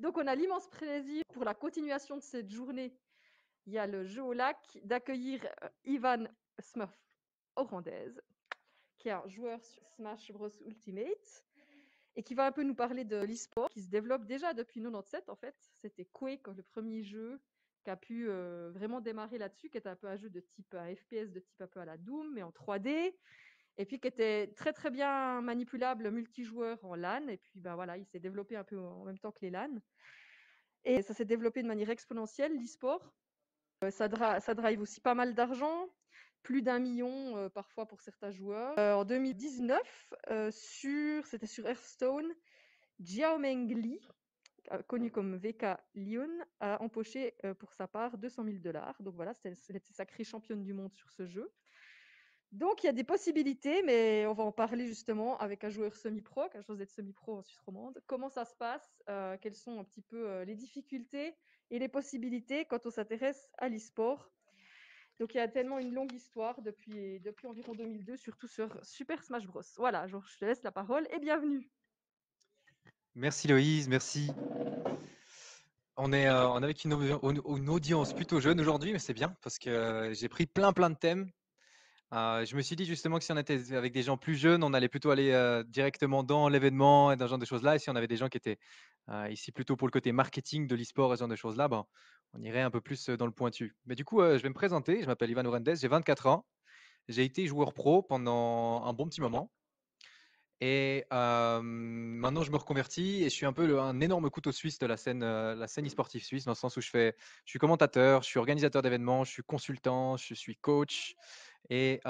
Donc, on a l'immense plaisir pour la continuation de cette journée. Il y a le jeu au lac d'accueillir euh, Ivan smurf Orandaise, qui est un joueur sur Smash Bros Ultimate et qui va un peu nous parler de l'esport qui se développe déjà depuis 1997 en fait. C'était Quake, le premier jeu qui a pu euh, vraiment démarrer là-dessus, qui est un peu un jeu de type à FPS, de type un peu à la Doom, mais en 3D et puis qui était très très bien manipulable multijoueur en LAN. Et puis ben voilà, il s'est développé un peu en même temps que les LAN. Et ça s'est développé de manière exponentielle, l'e-sport. Euh, ça, drive aussi pas mal d'argent, plus d'un million euh, parfois pour certains joueurs. Euh, en 2019, sur, c'était sur Hearthstone, Jiao Li, connu comme VK Lyon, a empoché pour sa part 200 000 dollars. Donc voilà, c'était sacrée championne du monde sur ce jeu. Donc, il y a des possibilités, mais on va en parler justement avec un joueur semi-pro, quelque chose d'être semi-pro en Suisse romande. Comment ça se passe euh, Quelles sont un petit peu euh, les difficultés et les possibilités quand on s'intéresse à l'e-sport Donc, il y a tellement une longue histoire depuis, depuis environ 2002, surtout sur Super Smash Bros. Voilà, je te laisse la parole et bienvenue. Merci Loïse, merci. On est, euh, on avec une, audience plutôt jeune aujourd'hui, mais c'est bien parce que j'ai pris plein plein de thèmes ah, je me suis dit justement que si on était avec des gens plus jeunes, on allait plutôt aller, directement dans l'événement et dans ce genre de choses-là. Et si on avait des gens qui étaient, ici plutôt pour le côté marketing de l'e-sport et ce genre de choses-là, ben, on irait un peu plus, dans le pointu. Mais du coup, je vais me présenter, je m'appelle Ivan Orendes, j'ai 24 ans. J'ai été joueur pro pendant un bon petit moment et maintenant je me reconvertis et je suis un peu un énorme couteau suisse de la scène, la scène e-sportive suisse dans le sens où je fais je suis commentateur, je suis organisateur d'événements, je suis consultant, je suis coach. Et,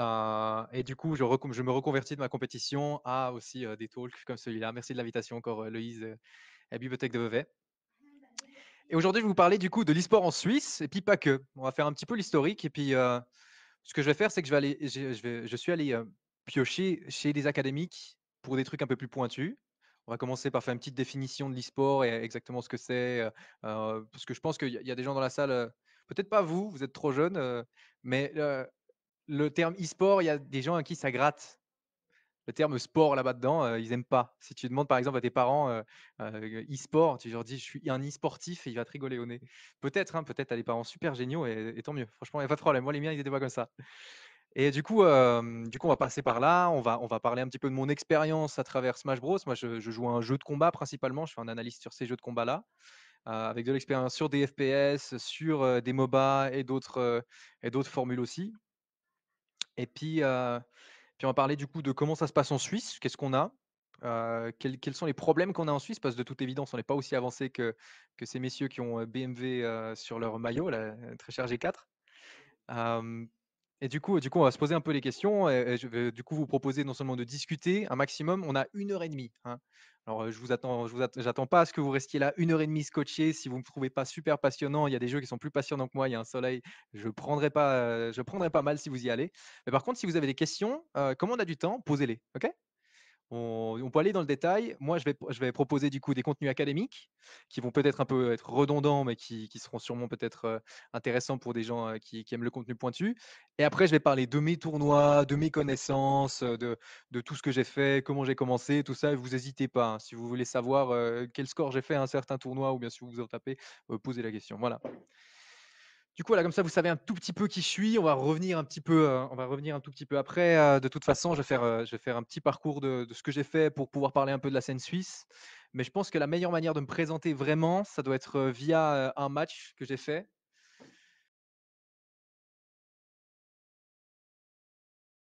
du coup, je, je, me reconvertis de ma compétition à aussi des talks comme celui-là. Merci de l'invitation encore, Loïse, à la Bibliothèque de Vevey. Et aujourd'hui, je vais vous parler du coup de l'e-sport en Suisse, et puis pas que. On va faire un petit peu l'historique. Et puis, ce que je vais faire, c'est que je, vais aller, je, vais, je suis allé piocher chez des académiques pour des trucs un peu plus pointus. On va commencer par faire une petite définition de l'e-sport et exactement ce que c'est. parce que je pense qu'il y, y, a des gens dans la salle, peut-être pas vous, vous êtes trop jeunes, mais le terme e-sport, il y a des gens à qui ça gratte. Le terme sport là-bas dedans, euh, ils aiment pas. Si tu demandes par exemple à tes parents euh, euh, e-sport, tu leur dis je suis un e-sportif, et il va te rigoler au nez. Peut-être, hein, peut-être à des parents super géniaux et, tant mieux. Franchement, il n'y a pas de problème. Moi, les miens, ils n'étaient pas comme ça. Et du coup, du coup, on va passer par là. On va, on va parler un petit peu de mon expérience à travers Smash Bros. Moi, je, joue à un jeu de combat principalement. Je suis un analyste sur ces jeux de combat là, avec de l'expérience sur des FPS, sur des MOBA et d'autres et d'autres formules aussi. Et puis, puis on va parler du coup de comment ça se passe en Suisse, qu'est-ce qu'on a, quels, sont les problèmes qu'on a en Suisse, parce que de toute évidence, on n'est pas aussi avancé que, ces messieurs qui ont BMW sur leur maillot, la très chargé G4. Et du coup, du coup, on va se poser un peu les questions. je vais du coup vous proposer non seulement de discuter un maximum, on a une heure et demie. Hein. Alors, je vous attends, je vous pas à ce que vous restiez là une heure et demie scotché. Si vous me trouvez pas super passionnant, il y a des jeux qui sont plus passionnants que moi. Il y a un soleil, je prendrai pas, je prendrai pas mal si vous y allez. Mais par contre, si vous avez des questions, comment euh, comme on a du temps, posez-les, ok on, peut aller dans le détail. Moi, je vais, proposer du coup des contenus académiques qui vont peut-être un peu être redondants, mais qui, seront sûrement peut-être intéressants pour des gens qui, aiment le contenu pointu. Et après, je vais parler de mes tournois, de mes connaissances, de, tout ce que j'ai fait, comment j'ai commencé, tout ça. vous n'hésitez pas. Hein. Si vous voulez savoir quel score j'ai fait à un certain tournoi ou bien si vous vous en tapez, posez la question. Voilà. Du coup, là, comme ça, vous savez un tout petit peu qui je suis. On va revenir un petit peu, euh, on va revenir un tout petit peu après. Euh, de toute façon, je vais faire, euh, je vais faire un petit parcours de, de ce que j'ai fait pour pouvoir parler un peu de la scène suisse. Mais je pense que la meilleure manière de me présenter vraiment, ça doit être via un match que j'ai fait.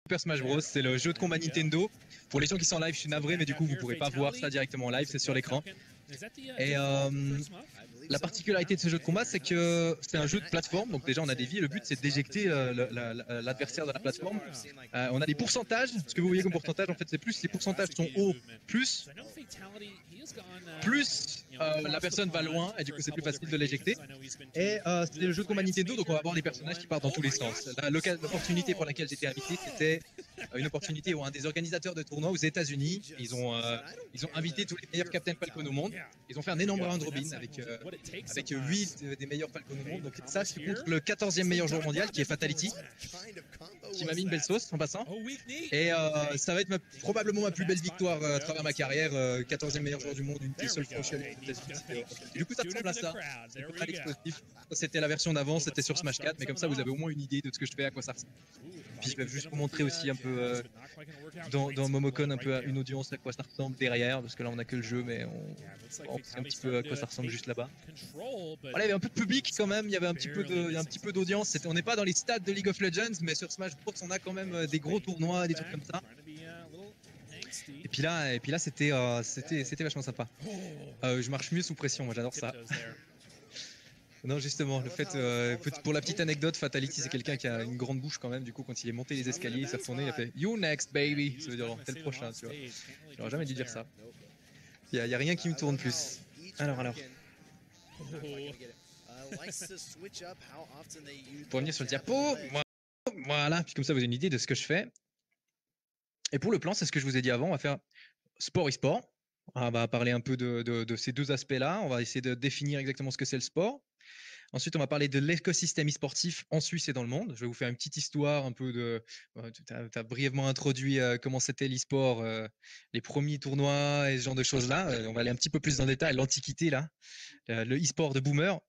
Super Smash Bros, c'est le jeu de combat Nintendo. Pour les gens qui sont en live, je suis navré, mais du coup, vous ne pourrez pas voir ça directement en live, c'est sur l'écran. Et la particularité de ce jeu de combat, c'est que c'est un jeu de plateforme. Donc déjà, on a des vies. Le but, c'est d'éjecter euh, l'adversaire de la plateforme. Euh, on a des pourcentages. Ce que vous voyez comme pourcentage, en fait, c'est plus. Les pourcentages sont hauts, plus plus euh, la personne va loin, et du coup c'est plus facile de l'éjecter. Et euh, c'est le jeu de combat Nintendo, donc on va avoir des personnages qui partent dans tous les sens. L'opportunité pour laquelle j'étais invité, c'était euh, une opportunité où un des organisateurs de tournoi aux États-Unis, ils, ont invité tous les meilleurs Captain Falcon au monde. Ils ont fait un énorme round robin avec, avec 8 des meilleurs Falcon au monde. Donc ça, c'est contre le 14e meilleur joueur mondial qui est Fatality qui m'a mis une belle sauce en passant. Oh, Et euh, ça va être probablement ma plus belle victoire euh, à travers ma carrière. 14e euh, meilleur joueur du monde, une seule seules Du coup, ça ressemble à ça. C'était la version d'avant, c'était sur Smash 4, mais comme ça, vous avez au moins une idée de ce que je fais, à quoi ça ressemble. Puis je vais juste vous montrer aussi un peu dans, dans, Momocon un peu à une audience à quoi ça ressemble derrière, parce que là on a que le jeu, mais on, on sait un petit peu à quoi ça ressemble juste là-bas. il y avait un peu de public quand même, il y avait un petit peu un petit peu d'audience. On n'est pas dans les stades de League of Legends, mais sur Smash on a quand même euh, des gros tournois, des trucs comme ça. Uh, et puis là, et puis là, c'était, euh, c'était, c'était vachement sympa. Oh. Euh, je marche mieux sous pression, moi j'adore ça. non, justement, le fait, pour la petite anecdote, Fatality, c'est quelqu'un qui a une grande bouche quand même. Du coup, quand il est monté les escaliers, il s'est retourné, il a fait You next, baby. Ça veut dire t'es le prochain, tu vois. J'aurais jamais dû dire ça. Il n'y a, rien qui me tourne plus. Alors, alors. Oh. pour venir sur le diapo, voilà, puis comme ça, vous avez une idée de ce que je fais. Et pour le plan, c'est ce que je vous ai dit avant, on va faire sport et sport. On va parler un peu de, ces deux aspects-là. On va essayer de définir exactement ce que c'est le sport. Ensuite, on va parler de l'écosystème e-sportif en Suisse et dans le monde. Je vais vous faire une petite histoire un peu de. Euh, tu as, brièvement introduit euh, comment c'était l'e-sport, euh, les premiers tournois et ce genre de choses-là. on va aller un petit peu plus dans le détail, l'antiquité là. le e-sport de boomer.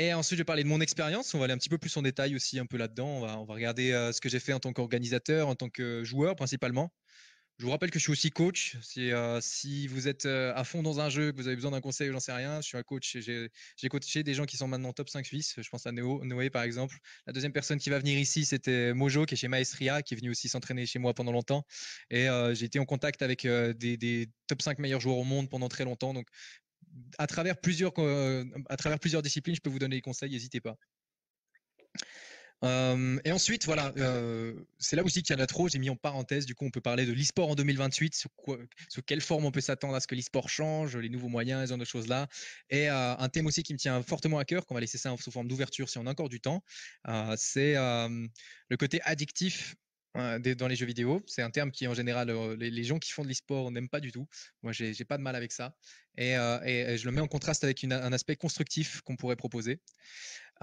Et ensuite, je vais parler de mon expérience. On va aller un petit peu plus en détail aussi, un peu là-dedans. On va, on va regarder euh, ce que j'ai fait en tant qu'organisateur, en tant que joueur principalement. Je vous rappelle que je suis aussi coach. Si, euh, si vous êtes euh, à fond dans un jeu, que vous avez besoin d'un conseil, j'en sais rien, je suis un coach. J'ai coaché des gens qui sont maintenant top 5 suisse. Je pense à Noé, Noé, par exemple. La deuxième personne qui va venir ici, c'était Mojo, qui est chez Maestria, qui est venu aussi s'entraîner chez moi pendant longtemps. Et j'ai été en contact avec des, top 5 meilleurs joueurs au monde pendant très longtemps. Donc, à travers plusieurs euh, à travers plusieurs disciplines, je peux vous donner des conseils, n'hésitez pas. Euh, et ensuite, voilà, euh, c'est là aussi qu'il y en a trop. J'ai mis en parenthèse, du coup, on peut parler de l'e-sport en 2028, sous, quelle forme on peut s'attendre à ce que l'e-sport change, les nouveaux moyens, les autres choses-là. Et un thème aussi qui me tient fortement à cœur, qu'on va laisser ça sous forme d'ouverture si on a encore du temps, c'est le côté addictif Hein, dans les jeux vidéo. C'est un terme qui, en général, euh, les, gens qui font de l'e-sport n'aiment pas du tout. Moi, j'ai pas de mal avec ça. Euh, et, je le mets en contraste avec un aspect constructif qu'on pourrait proposer.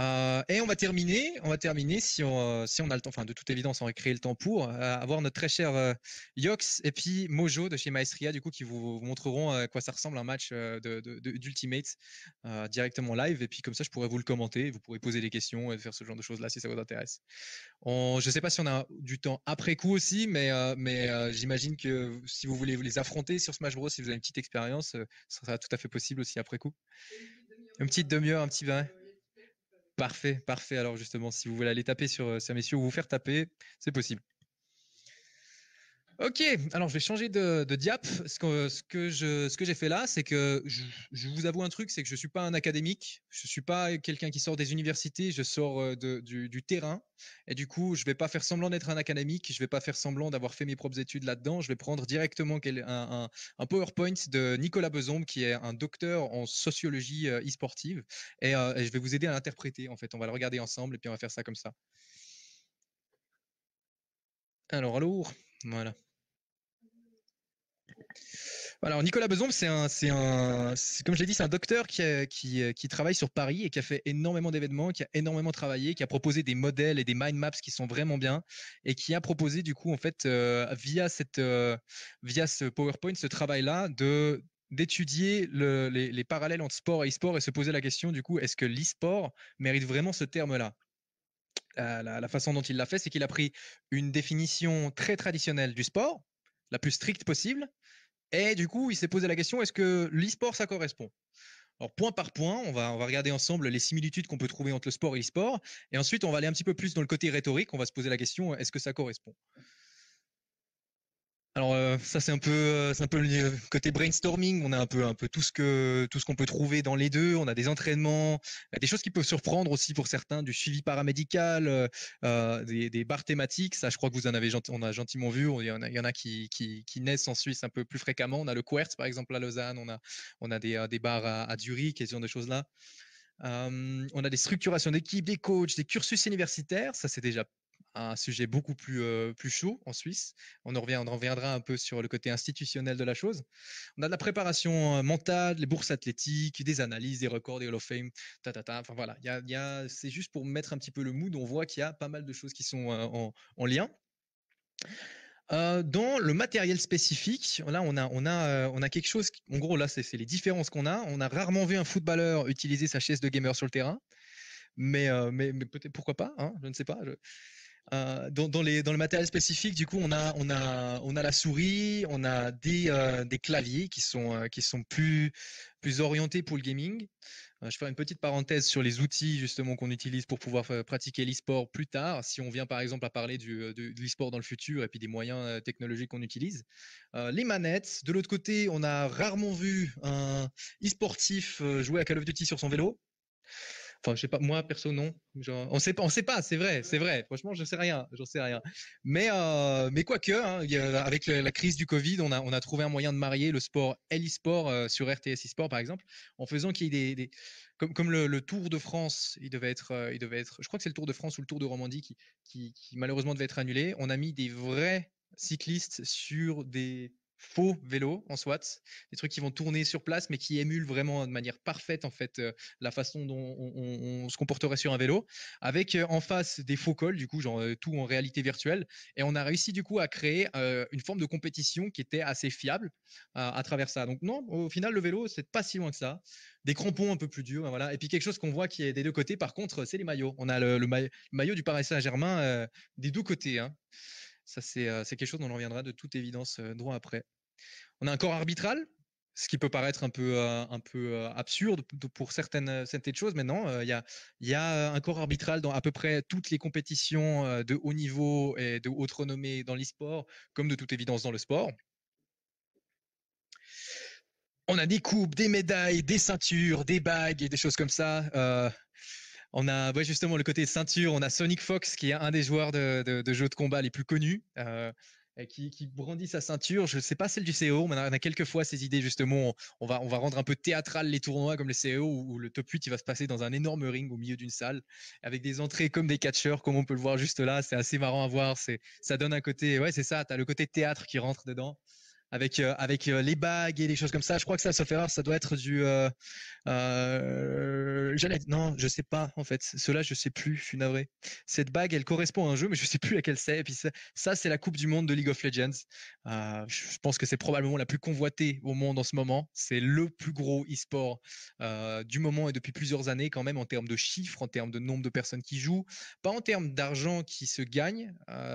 Euh, et on va terminer, on va terminer si on, euh, si on a le temps, enfin de toute évidence on va créé le temps pour euh, avoir notre très cher Yox et puis Mojo de chez Maestria du coup qui vous, montreront à quoi ça ressemble un match d'Ultimate directement live et puis comme ça je pourrais vous le commenter, vous pourrez poser des questions et faire ce genre de choses là si ça vous intéresse. On, je sais pas si on a du temps après coup aussi mais, mais j'imagine que si vous voulez les affronter sur Smash Bros, si vous avez une petite expérience, ce sera tout à fait possible aussi après coup. Une petite demi-heure, un petit bain Parfait, parfait. Alors justement, si vous voulez aller taper sur ces euh, messieurs ou vous faire taper, c'est possible. Ok, alors je vais changer de, de diap. Ce que, ce que je, ce que j'ai fait là, c'est que je, vous avoue un truc, c'est que je suis pas un académique, je suis pas quelqu'un qui sort des universités, je sors euh, du, terrain, et du coup, je vais pas faire semblant d'être un académique, je vais pas faire semblant d'avoir fait mes propres études là-dedans. Je vais prendre directement un, PowerPoint de Nicolas Besombe, qui est un docteur en sociologie euh, e-sportive, et, euh, et je vais vous aider à l'interpréter. En fait, on va le regarder ensemble, et puis on va faire ça comme ça. Alors, alors, voilà. Alors Nicolas Besombe, c'est un, comme je dit, c'est un docteur euh, qui, travaille sur Paris et qui a fait énormément d'événements, qui a énormément travaillé, qui a proposé des modèles et des mind maps qui sont vraiment bien et qui a proposé du coup en fait euh, via cette, euh, via ce PowerPoint, ce travail-là de d'étudier les, parallèles entre sport et e-sport et se poser la question du coup est-ce que l'e-sport mérite vraiment ce terme-là la façon dont il l'a fait, c'est qu'il a pris une définition très traditionnelle du sport, la plus stricte possible, et du coup, il s'est posé la question, est-ce que l'e-sport, ça correspond alors point par point, on va, on va regarder ensemble les similitudes qu'on peut trouver entre le sport et l'e-sport. Et ensuite, on va aller un petit peu plus dans le côté rhétorique. On va se poser la question, est-ce que ça correspond alors euh, ça c'est un peu euh, c'est un peu le euh, côté brainstorming, on a un peu un peu tout ce que tout ce qu'on peut trouver dans les deux, on a des entraînements, des choses qui peuvent surprendre aussi pour certains du suivi paramédical, des, des barres thématiques, ça je crois que vous en avez on a gentiment vu, il y en a, qui, qui, naissent en Suisse un peu plus fréquemment, on a le Quertz par exemple à Lausanne, on a on a des des bars à, à Zurich et de choses là. on a des structurations d'équipes, des coachs, des cursus universitaires. Ça, c'est déjà un sujet beaucoup plus, plus chaud en Suisse. On, en on reviendra un peu sur le côté institutionnel de la chose. On a de la préparation mentale, les bourses athlétiques, des analyses, des records, des Hall of Fame, ta, Enfin voilà, c'est juste pour mettre un petit peu le mood. On voit qu'il y a pas mal de choses qui sont en, lien. dans le matériel spécifique, là on a on a on a quelque chose. en gros là c'est, les différences qu'on a. On a rarement vu un footballeur utiliser sa chaise de gamer sur le terrain, mais mais, mais, peut-être pourquoi pas. Hein, je ne sais pas. Euh, dans, dans, le matériel spécifique, du coup, on a, on a, on a la souris, on a des, euh, claviers qui sont, euh, qui sont plus, plus orientés pour le gaming. je faire une petite parenthèse sur les outils justement qu'on utilise pour pouvoir pratiquer l'e-sport plus tard. Si on vient par exemple à parler de, de l'e-sport dans le futur et puis des moyens technologiques qu'on utilise, les manettes. De l'autre côté, on a rarement vu un e-sportif jouer à Call of Duty sur son vélo. Enfin, je sais pas, moi, perso, non. Genre, on sait pas, on sait pas, c'est vrai, c'est vrai. Franchement, je sais rien, j'en sais rien. Mais, euh, mais quoique, hein, avec la crise du Covid, on a, on a trouvé un moyen de marier le sport et l'e-sport euh, sur RTS e-sport, par exemple, en faisant qu'il y ait des, comme, comme le, Tour de France, il devait être, euh, il devait être, je crois que c'est le Tour de France ou le Tour de Romandie qui, qui malheureusement devait être annulé. On a mis des vrais cyclistes sur des, faux vélos en SWAT, des trucs qui vont tourner sur place, mais qui émulent vraiment de manière parfaite en fait euh, la façon dont on, se comporterait sur un vélo, avec euh, en face des faux cols, du coup, genre euh, tout en réalité virtuelle, et on a réussi du coup à créer une forme de compétition qui était assez fiable à travers ça. Donc non, au final, le vélo, c'est pas si loin que ça. Des crampons un peu plus durs, voilà. Et puis quelque chose qu'on voit qui est des deux côtés, par contre, c'est les maillots. On a le, maillot du Paris Saint-Germain des deux côtés. Hein. Ça, c'est quelque chose dont on reviendra de toute évidence droit après. On a un corps arbitral, ce qui peut paraître un peu, absurde pour certaines, de choses, mais non, il y, a, y, a, un corps arbitral dans à peu près toutes les compétitions de haut niveau et de haute renommée dans l'e-sport, comme de toute évidence dans le sport. On a des coupes, des médailles, des ceintures, des bagues et des choses comme ça. On a justement le côté ceinture, on a Sonic Fox qui est un des joueurs de, de jeux de combat les plus connus. Euh, qui, brandit sa ceinture. Je ne sais pas celle du CEO, mais on a, quelques fois ces idées justement. On, va, rendre un peu théâtral les tournois comme le CEO ou le top 8 va se passer dans un énorme ring au milieu d'une salle avec des entrées comme des catcheurs, comme on peut le voir juste là. C'est assez marrant à voir. C'est, ça donne un côté, ouais, c'est ça. Tu as le côté théâtre qui rentre dedans avec euh, euh, les bagues et les choses comme ça. Je crois que ça, sauf erreur, ça doit être du euh, non, je sais pas en fait. Cela, je sais plus. Je suis navré. Cette bague, elle correspond à un jeu, mais je sais plus laquelle c'est. Et puis ça, c'est la Coupe du Monde de League of Legends. Euh, je pense que c'est probablement la plus convoitée au monde en ce moment. C'est le plus gros e-sport euh, du moment et depuis plusieurs années quand même en termes de chiffres, en termes de nombre de personnes qui jouent, pas en termes d'argent qui se gagne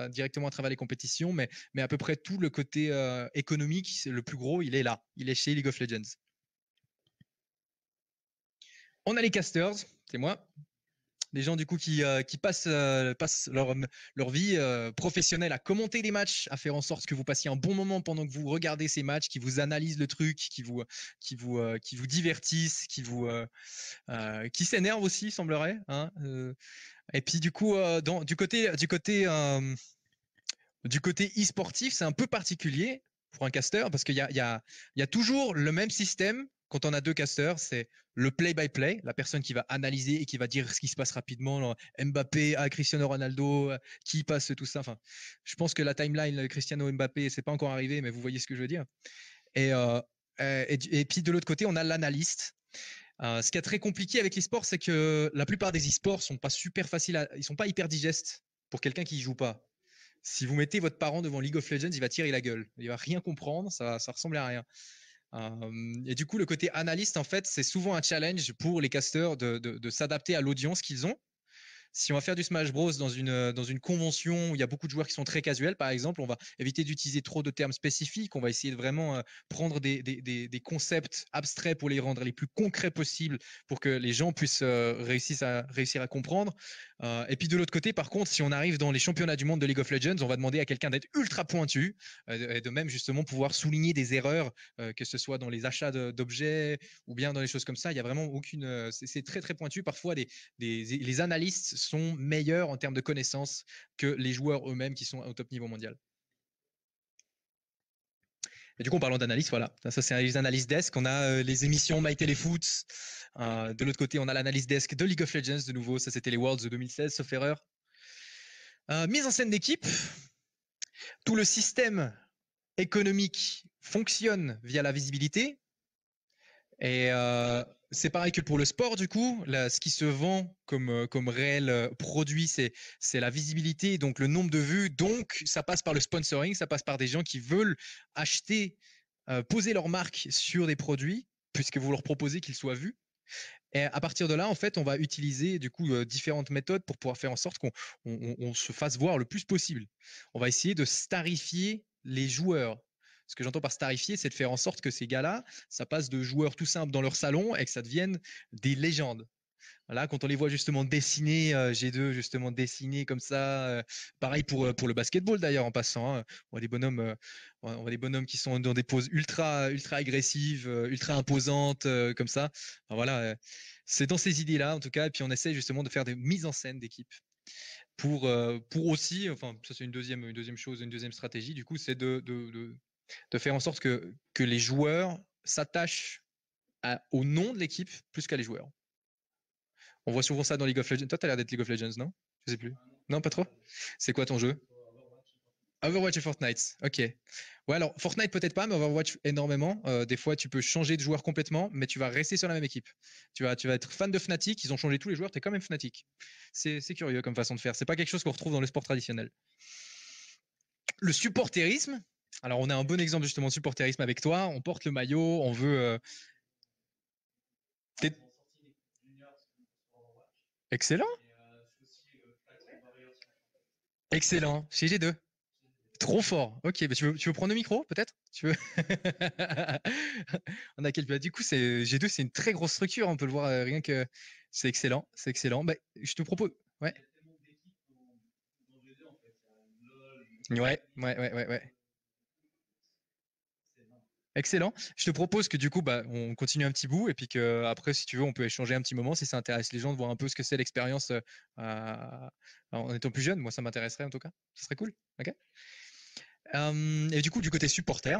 directement à travers les compétitions, mais mais à peu près tout le côté économique, le plus gros, il est là. Il est chez League of Legends. On a les casters, c'est moi. Les gens du coup qui, euh, euh, passent, leur, leur vie euh, professionnelle à commenter les matchs, à faire en sorte que vous passiez un bon moment pendant que vous regardez ces matchs, qui vous analysent le truc, qui vous qui vous qui vous divertissent, qui vous qui s'énervent aussi semblerait. Hein, Et puis du coup dans, du côté du côté du côté e-sportif, c'est un peu particulier pour un caster parce qu'il y a, y, a, y a toujours le même système quand on a deux casteurs, c'est le play-by-play, la personne qui va analyser et qui va dire ce qui se passe rapidement, Mbappé à Cristiano Ronaldo, euh, qui passe tout ça. Enfin, je pense que la timeline euh, Cristiano Mbappé, c'est pas encore arrivé, mais vous voyez ce que je veux dire. Et, euh, puis de l'autre côté, on a l'analyste. ce qui est très compliqué avec les sports, c'est que la plupart des e-sports sont pas super faciles, ils sont pas hyper digestes pour quelqu'un qui y joue pas. Si vous mettez votre parent devant League of Legends, il va tirer la gueule, il va rien comprendre, ça, ça ressemble à rien et du coup, le côté analyste, en fait, c'est souvent un challenge pour les casteurs de, de s'adapter à l'audience qu'ils ont si on va faire du Smash Bros dans une, euh, dans une convention où il y a beaucoup de joueurs qui sont très casuels, par exemple, on va éviter d'utiliser trop de termes spécifiques, on va essayer de vraiment euh, prendre des, des, des, concepts abstraits pour les rendre les plus concrets possibles pour que les gens puissent euh, réussir, à, réussir à comprendre. et puis de l'autre côté, par contre, si on arrive dans les championnats du monde de League of Legends, on va demander à quelqu'un d'être ultra pointu et de même justement pouvoir souligner des erreurs, que ce soit dans les achats d'objets ou bien dans les choses comme ça. Il y a vraiment aucune. C'est très très pointu. Parfois, les, les, les analystes sont meilleurs en termes de connaissances que les joueurs eux-mêmes qui sont au top niveau mondial. du coup, en parlant d'analyse, voilà, ça c'est les analyses desk. On a euh, les émissions My Telefoot. Euh, de l'autre côté, on a l'analyse desk de League of Legends de nouveau. Ça c'était les Worlds de 2016, sauf erreur. Euh, mise en scène d'équipe. Tout le système économique fonctionne via la visibilité. Et c'est pareil que pour le sport, du coup. Là, ce qui se vend comme, euh, comme réel euh, produit, c'est, la visibilité, donc le nombre de vues. Donc, ça passe par le sponsoring, ça passe par des gens qui veulent acheter, euh, poser leur marque sur des produits, puisque vous leur proposez qu'ils soient vus. Et à partir de là, en fait, on va utiliser du coup différentes méthodes pour pouvoir faire en sorte qu'on se fasse voir le plus possible. On va essayer de starifier les joueurs, ce que j'entends par starifier, c'est de faire en sorte que ces gars-là, ça passe de joueurs tout simples dans leur salon et que ça devienne des légendes. Voilà, quand on les voit justement dessiner, euh, G2 justement dessiner comme ça, euh, pareil pour, euh, pour le basketball d'ailleurs en passant, hein. on voit des bonhommes, on des bonhommes qui sont dans des poses ultra ultra agressives, ultra imposantes comme ça. voilà, c'est dans ces idées là en tout cas, et puis on essaie justement de faire des mises en scène d'équipe pour pour aussi, enfin ça c'est une deuxième une deuxième chose, une deuxième stratégie du coup, c'est de de faire en sorte que, que les joueurs s'attachent au nom de l'équipe plus qu'à les joueurs. On voit souvent ça dans League of Legends. Toi, as l'air d'être League of Legends, non Je sais plus. Non, pas trop C'est quoi ton jeu Overwatch et Fortnite, ok. Ouais, alors Fortnite peut-être pas, mais Overwatch énormément. Euh, des fois, tu peux changer de joueur complètement, mais tu vas rester sur la même équipe. Tu vas, tu vas être fan de Fnatic, ils ont changé tous les joueurs, tu es quand même Fnatic. C'est curieux comme façon de faire. C'est pas quelque chose qu'on retrouve dans le sport traditionnel. Le supporterisme, alors, on a un bon exemple justement de supporterisme avec toi. On porte le maillot, on veut. Euh, ah, excellent. Euh, euh, excellent. Chez G2. Trop fort. Ok, bah, tu, veux, prendre le micro peut-être Tu veux On a quelques... Bah, du coup, c'est G2, c'est une très grosse structure. On peut le voir rien que. C'est excellent. C'est excellent. Bah, je te propose. Ouais. Ouais, ouais, ouais, ouais, ouais. Excellent. Je te propose que du coup, bah, on continue un petit bout et puis que après, si tu veux, on peut échanger un petit moment si ça intéresse les gens de voir un peu ce que c'est l'expérience euh, bah, en étant plus jeune. Moi, ça m'intéresserait en tout cas. Ce serait cool. Ok. et du coup, du côté supporter,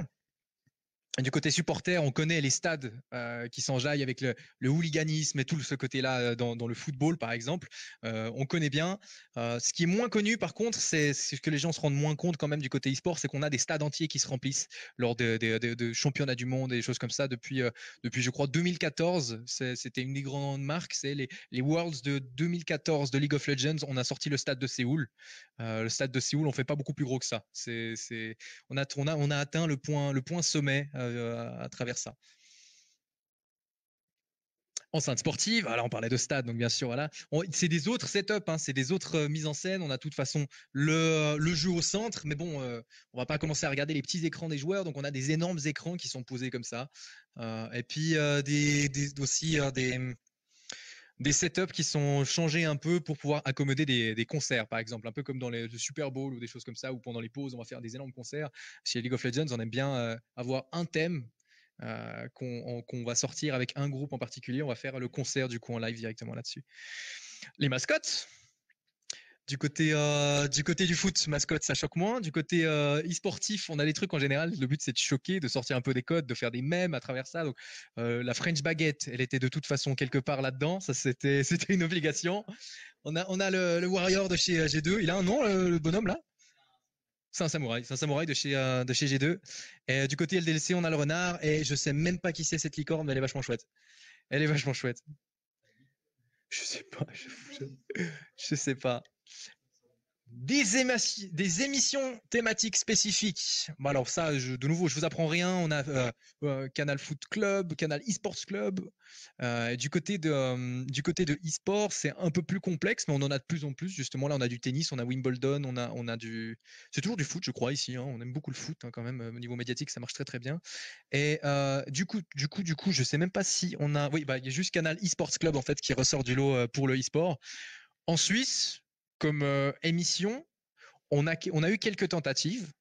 du côté supporter, on connaît les stades euh, qui s'enjaillent avec le, hooliganisme et tout ce côté-là euh, dans, le football, par exemple. Euh, on connaît bien. ce qui est moins connu, par contre, c'est ce que les gens se rendent moins compte quand même du côté e-sport, c'est qu'on a des stades entiers qui se remplissent lors de, championnats du monde et des choses comme ça depuis, depuis je crois, 2014. C'était une des grandes marques, c'est les, Worlds de 2014 de League of Legends. On a sorti le stade de Séoul. le stade de Séoul, on fait pas beaucoup plus gros que ça. on, a, on a atteint le point sommet euh, à travers ça enceinte sportive. Ah on parlait de stade, donc bien sûr, voilà. C'est des autres setups, hein, c'est des autres euh, mises en scène. On a de toute façon le, euh, jeu au centre, mais bon, on on va pas commencer à regarder les petits écrans des joueurs. Donc, on a des énormes écrans qui sont posés comme ça. et puis, des, des, aussi des, des setups qui sont changés un peu pour pouvoir accommoder des, concerts, par exemple, un peu comme dans les, le Super Bowl ou des choses comme ça, où pendant les pauses, on va faire des énormes concerts. Chez League of Legends, on aime bien euh, avoir un thème euh, qu'on va sortir avec un groupe en particulier. On va faire le concert du coup en live directement là-dessus. Les mascottes, du côté, euh, du côté du foot, mascotte, ça choque moins. Du côté euh, e-sportif, on a des trucs en général. Le but, c'est de choquer, de sortir un peu des codes, de faire des mèmes à travers ça. Donc, euh, la French baguette, elle était de toute façon quelque part là-dedans. Ça, c'était, une obligation. On a, on a le, Warrior de chez G2. Il a un nom, le, bonhomme là. C'est un samouraï, c'est un samouraï de chez, de chez G2. Et du côté LDLC, on a le renard. Et je sais même pas qui c'est cette licorne, elle est vachement chouette. Elle est vachement chouette. Je sais pas. Je, je sais pas. Des, émissions thématiques spécifiques. Bon, alors ça, de nouveau, je vous apprends rien. On a euh, euh, Canal Foot Club, Canal Esports Club. Euh, du côté de du côté de esports, c'est un peu plus complexe, mais on en a de plus en plus. Justement, là, on a du tennis, on a Wimbledon, on a on a du c'est toujours du foot, je crois ici. Hein. On aime beaucoup le foot hein, quand même. Au niveau médiatique, ça marche très très bien. Et du coup, du coup, du coup, je sais même pas si on a. Oui, bah il y a juste Canal Esports Club en fait qui ressort du lot pour le esport. En Suisse, comme émission, on a, eu quelques tentatives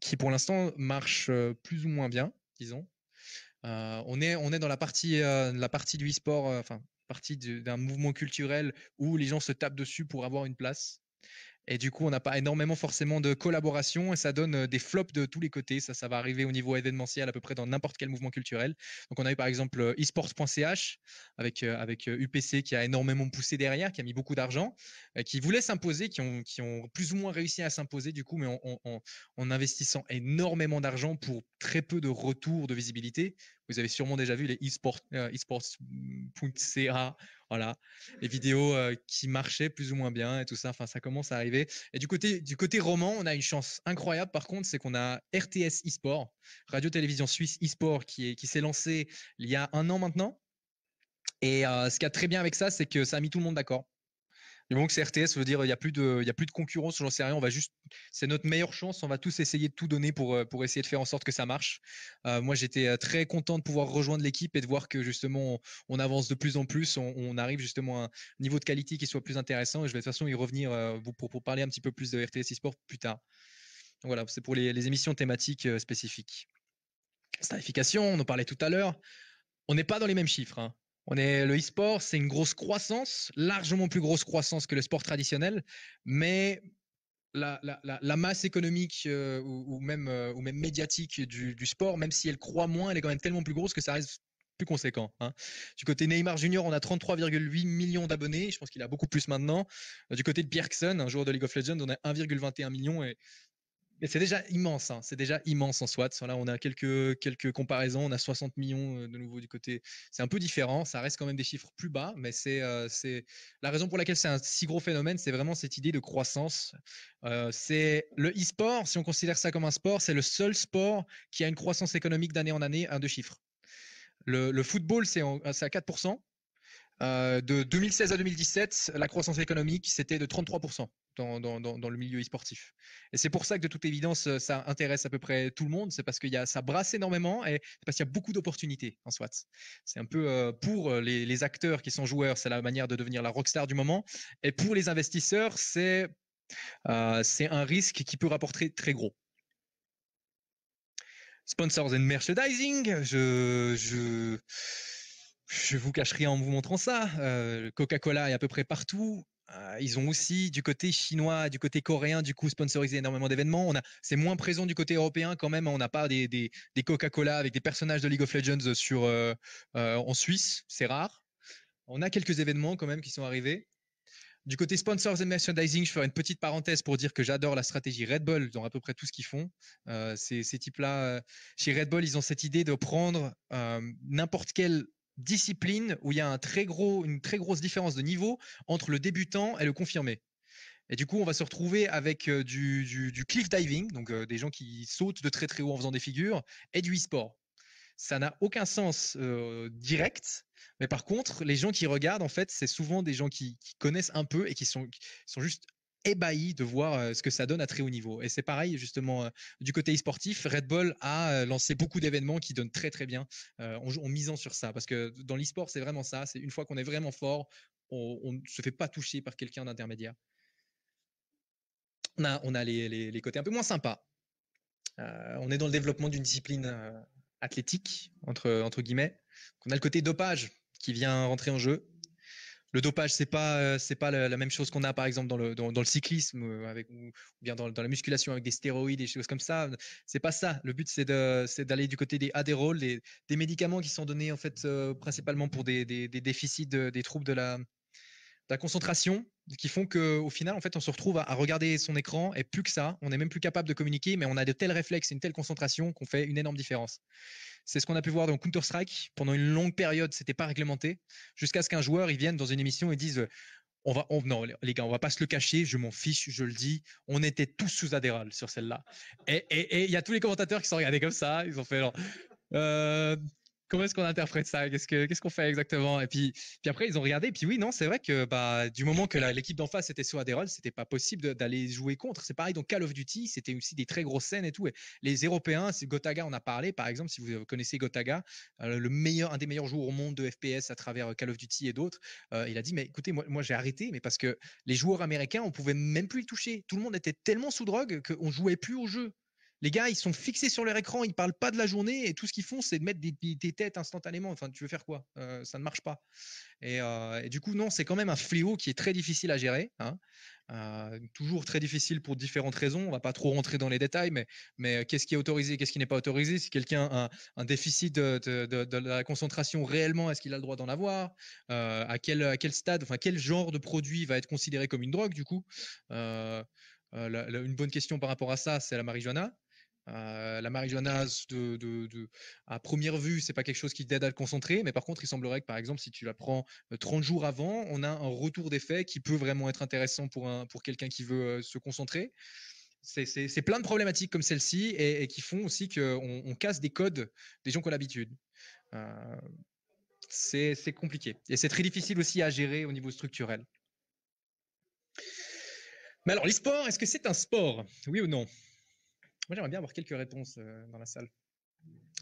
qui, pour l'instant, marchent plus ou moins bien, disons. on, est, dans la partie, la partie du e-sport, enfin, partie d'un mouvement culturel où les gens se tapent dessus pour avoir une place. Et du coup, on n'a pas énormément forcément de collaboration et ça donne euh, des flops de tous les côtés. Ça, ça va arriver au niveau événementiel à peu près dans n'importe quel mouvement culturel. Donc, on a eu par exemple euh, esports.ch avec, euh, avec UPC qui a énormément poussé derrière, qui a mis beaucoup d'argent, qui voulait s'imposer, qui ont, qui ont plus ou moins réussi à s'imposer du coup, mais en, investissant énormément d'argent pour très peu de retour de visibilité. Vous avez sûrement déjà vu les esports.ca, voilà, les vidéos qui marchaient plus ou moins bien et tout ça. Enfin, ça commence à arriver et du côté, du côté roman, on a une chance incroyable par contre, c'est qu'on a RTS eSport, Radio-Télévision Suisse eSport, qui s'est lancé il y a un an maintenant. Et euh, ce qu'il y a très bien avec ça, c'est que ça a mis tout le monde d'accord c'est RTS, veut dire il n'y a, plus de, y a plus de concurrence, j'en sais rien. On va juste, c'est notre meilleure chance. On va tous essayer de tout donner pour, euh, pour essayer de faire en sorte que ça marche. Euh, moi, j'étais euh, très content de pouvoir rejoindre l'équipe et de voir que justement, on, avance de plus en plus. On, arrive justement à un niveau de qualité qui soit plus intéressant. Et je vais de toute façon y revenir pour, parler un petit peu plus de RTS eSport plus tard. voilà, c'est pour les, émissions thématiques spécifiques. Starification, on en parlait tout à l'heure. On n'est pas dans les mêmes chiffres. Hein. On est le e-sport, c'est une grosse croissance, largement plus grosse croissance que le sport traditionnel, mais la, masse économique euh, ou, même euh, ou même médiatique du, sport, même si elle croît moins, elle est quand même tellement plus grosse que ça reste plus conséquent. Hein. Du côté Neymar Junior, on a 33,8 millions d'abonnés. Je pense qu'il a beaucoup plus maintenant. Du côté de Bjergsen, un joueur de League of Legends, on a 1,21 million et c'est déjà immense, hein. c'est déjà immense en SWAT. Là, on a quelques, quelques comparaisons, on a 60 millions euh, de nouveaux du côté. C'est un peu différent, ça reste quand même des chiffres plus bas, mais c'est euh, la raison pour laquelle c'est un si gros phénomène, c'est vraiment cette idée de croissance. Euh, c'est le e-sport, si on considère ça comme un sport, c'est le seul sport qui a une croissance économique d'année en année à deux chiffres. Le, le football, c'est à 4%. de 2016 à 2017, la croissance économique, c'était de 33% dans, le milieu e-sportif. Et c'est pour ça que de toute évidence, euh, ça intéresse à peu près tout le monde, c'est parce qu'il y a, ça brasse énormément et parce qu'il y a beaucoup d'opportunités en SWAT. C'est un peu euh, pour euh, les, acteurs qui sont joueurs, c'est la manière de devenir la rockstar du moment. Et pour les investisseurs, c'est c'est un risque qui peut rapporter très gros. Sponsors and merchandising, je, je, je vous cacherai en vous montrant ça. Coca-Cola est à peu près partout. Ah, ils ont aussi du côté chinois, du côté coréen, du coup sponsorisé énormément d'événements. On a, c'est moins présent du côté européen quand même. Hein. On n'a pas des, Coca-Cola avec des personnages de League of Legends euh, sur euh, euh, en Suisse, c'est rare. On a quelques événements quand même qui sont arrivés. Du côté sponsors et merchandising, je ferai une petite parenthèse pour dire que j'adore la stratégie Red Bull dans à peu près tout ce qu'ils font. ces, ces types-là, chez Red Bull, ils ont cette idée de prendre n'importe quel discipline où il y a un très gros, une très grosse différence de niveau entre le débutant et le confirmé. Et du coup, on va se retrouver avec euh, du, cliff diving, donc euh, des gens qui sautent de très très haut en faisant des figures, et du e-sport. Ça n'a aucun sens euh, direct, mais par contre, les gens qui regardent, en fait, c'est souvent des gens qui, connaissent un peu et qui sont, qui sont juste ébahi de voir euh, ce que ça donne à très haut niveau. Et c'est pareil justement euh, du côté e-sportif, Red Bull a euh, lancé beaucoup d'événements qui donnent très très bien en, en, misant sur ça parce que dans l'e-sport c'est vraiment ça, c'est une fois qu'on est vraiment fort, on ne se fait pas toucher par quelqu'un d'intermédiaire. On a, on a les, côtés un peu moins sympas. on est dans le développement d'une discipline athlétique, entre, entre guillemets. on a le côté dopage qui vient rentrer en jeu le dopage, c'est pas euh, c'est pas la, même chose qu'on a par exemple dans le dans, le cyclisme euh, avec ou, bien dans, la musculation avec des stéroïdes et des choses comme ça. C'est pas ça. Le but c'est de d'aller du côté des adhérols, des, des médicaments qui sont donnés en fait euh, principalement pour des, déficits des troubles de la la concentration qui font que au final, en fait, on se retrouve à, regarder son écran et plus que ça, on est même plus capable de communiquer, mais on a de tels réflexes et une telle concentration qu'on fait une énorme différence. C'est ce qu'on a pu voir dans Counter-Strike. Pendant une longue période, c'était pas réglementé, jusqu'à ce qu'un joueur, il vienne dans une émission et dise on va, on, non, les gars, on va pas se le cacher, je m'en fiche, je le dis. On était tous sous adéral sur celle-là. Et il et, y a tous les commentateurs qui sont regardés comme ça, ils ont fait genre, euh, comment est-ce qu'on interprète ça Qu'est-ce qu'on fait exactement Et puis puis après ils ont regardé. Et puis oui, non, c'est vrai que bah, du moment que l'équipe d'en face était soit Adderall, c'était pas possible d'aller jouer contre. C'est pareil dans Call of Duty, c'était aussi des très grosses scènes et tout. les Européens, c'est Gotaga, on a parlé par exemple. Si vous connaissez Gotaga, euh, le meilleur, un des meilleurs joueurs au monde de FPS à travers euh, Call of Duty et d'autres, euh, il a dit mais écoutez, moi, j'ai arrêté, mais parce que les joueurs américains, on pouvait même plus y toucher. Tout le monde était tellement sous drogue qu'on jouait plus au jeu. Les gars, ils sont fixés sur leur écran, ils parlent pas de la journée et tout ce qu'ils font, c'est de mettre des, têtes instantanément. Enfin, tu veux faire quoi euh, Ça ne marche pas. Euh, et, du coup, non, c'est quand même un fléau qui est très difficile à gérer. Hein. Euh, toujours très difficile pour différentes raisons. On va pas trop rentrer dans les détails, mais, qu'est-ce qui est autorisé, qu'est-ce qui n'est pas autorisé Si quelqu'un a un, déficit de, la concentration réellement, est-ce qu'il a le droit d'en avoir à, quel, stade, enfin quel genre de produit va être considéré comme une drogue du coup Une bonne question par rapport à ça, c'est la marijuana. Euh, la marijuana, de, à première vue, c'est pas quelque chose qui t'aide à te concentrer, mais par contre, il semblerait que, par exemple, si tu la prends 30 euh, jours avant, on a un retour d'effet qui peut vraiment être intéressant pour, un, pour quelqu'un qui veut euh, se concentrer. C'est plein de problématiques comme celle-ci et, qui font aussi qu'on casse des codes des gens qui ont l'habitude. c'est compliqué et c'est très difficile aussi à gérer au niveau structurel. Mais alors, l'e-sport, est-ce que c'est un sport Oui ou non moi, j'aimerais bien avoir quelques réponses euh, dans la salle.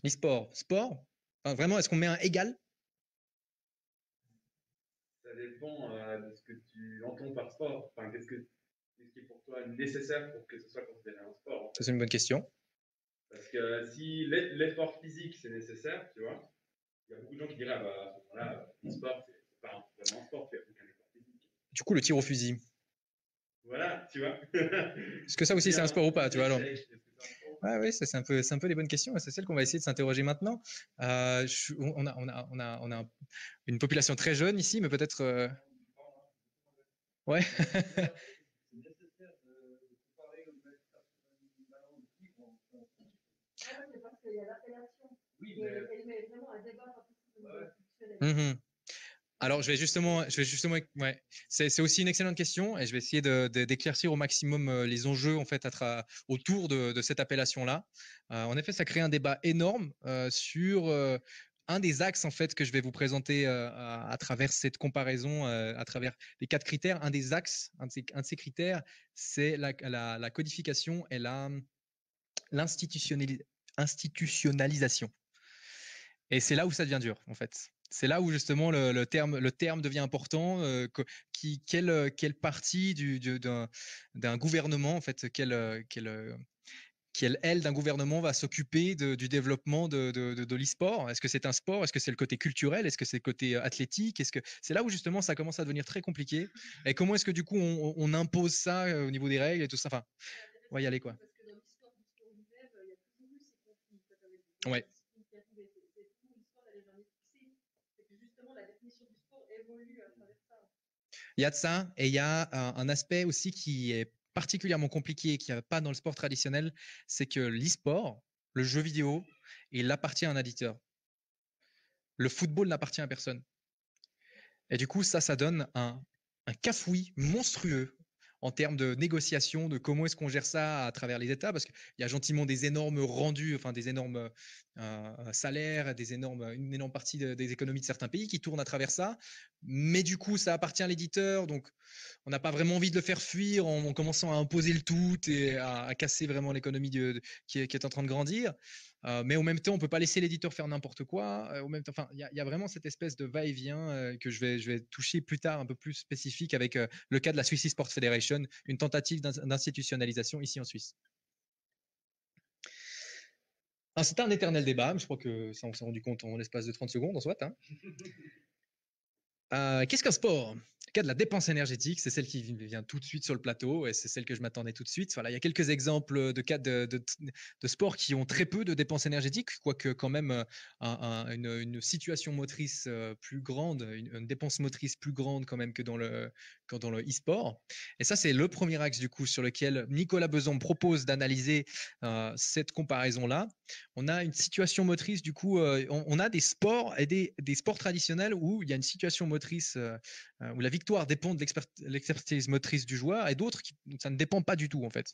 Les sports. Sport Vraiment, est-ce qu'on met un égal Ça dépend euh, de ce que tu entends par sport. Enfin, qu'est-ce, que, quest qui est pour toi nécessaire pour que ce soit considéré un sport C'est une bonne question. Parce que euh, si l'effort physique, c'est nécessaire, tu vois, il y a beaucoup de gens qui diraient, ah, bah, là sport, c'est, pas vraiment un sport, tu n'as aucun effort physique. Du coup, le tir au fusil. Voilà, tu vois. Est-ce que ça aussi, c'est un sport ou pas, tu vois, Oui, c'est un, peu, un peu les bonnes questions. C'est celle qu'on va essayer de s'interroger maintenant. Euh, on, a, on, a, on, a, on, a, une population très jeune ici, mais peut-être. Euh... Ouais. Oui, mais... Alors, je vais justement, je vais justement, ouais, c'est aussi une excellente question et je vais essayer d'éclaircir au maximum euh, les enjeux en fait autour de, cette appellation-là. Euh, en effet, ça crée un débat énorme euh, sur un des axes en fait que je vais vous présenter à, travers cette comparaison, à travers les quatre critères. Un des axes, un de ces, critères, c'est la, codification et l'institutionnalisation. Et c'est là où ça devient dur, en fait c'est là où justement le, terme le terme devient important. Euh, qui, quelle euh, quelle partie du d'un gouvernement en fait quelle euh, quelle aile d'un gouvernement va s'occuper du développement de, de, l'e-sport Est-ce que c'est un sport Est-ce que c'est le côté culturel Est-ce que c'est le côté athlétique Est-ce que c'est là où justement ça commence à devenir très compliqué Et comment est-ce que du coup on, impose ça au niveau des règles et tout ça Enfin, on va y aller quoi. Ouais. Il y a de ça, et il y a un, aspect aussi qui est particulièrement compliqué et qui n'y pas dans le sport traditionnel, c'est que l'e-sport, le jeu vidéo, il appartient à un éditeur. Le football n'appartient à personne. Et du coup, ça, ça donne un, un monstrueux en termes de négociation, de comment est-ce qu'on gère ça à travers les États, parce qu'il y a gentiment des énormes rendus, enfin des énormes euh, salaires, des énormes, une énorme partie des économies de certains pays qui tournent à travers ça. Mais du coup, ça appartient à l'éditeur, donc on n'a pas vraiment envie de le faire fuir en, commençant à imposer le tout et à, casser vraiment l'économie qui, est en train de grandir. Euh, mais en même temps, on peut pas laisser l'éditeur faire n'importe quoi. Euh, au même temps, il y, a vraiment cette espèce de va-et-vient euh, que je vais, je vais toucher plus tard, un peu plus spécifique, avec le cas de la Swiss Sports Federation, une tentative d'institutionnalisation ici en Suisse. Ah, c'est un éternel débat, je crois que ça on s'est rendu compte en l'espace de 30 secondes en soit. Hein. Qu'est-ce qu'un sport cas de la dépense énergétique, c'est celle qui vient tout de suite sur le plateau et c'est celle que je m'attendais tout de suite. Voilà, il y a quelques exemples de cas de, de, sports qui ont très peu de dépenses énergétiques, quoique quand même euh, une, situation motrice euh, plus grande, une, dépense motrice plus grande quand même que dans le dans le e-sport. Et ça, c'est le premier axe du coup sur lequel Nicolas Beson propose d'analyser euh, cette comparaison-là. On a une situation motrice du coup, on, a des sports et des, sports traditionnels où il y a une situation motrice où la vie victoire dépendent de l'expertise motrice du joueur et d'autres, ça ne dépend pas du tout en fait.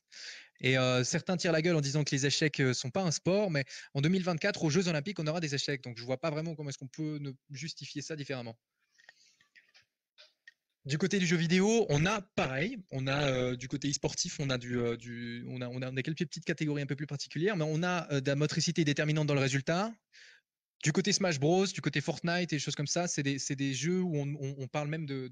Et euh, certains tirent la gueule en disant que les échecs euh, sont pas un sport, mais en 2024, aux Jeux Olympiques, on aura des échecs. Donc je vois pas vraiment comment est-ce qu'on peut justifier ça différemment. Du côté du jeu vidéo, on a pareil, on a euh, du côté e-sportif, on a du, on, a, on a, quelques petites catégories un peu plus particulières, mais on a de la motricité déterminante dans le résultat, du côté Smash Bros, du côté Fortnite et choses comme ça, c'est des, jeux où on, parle même de,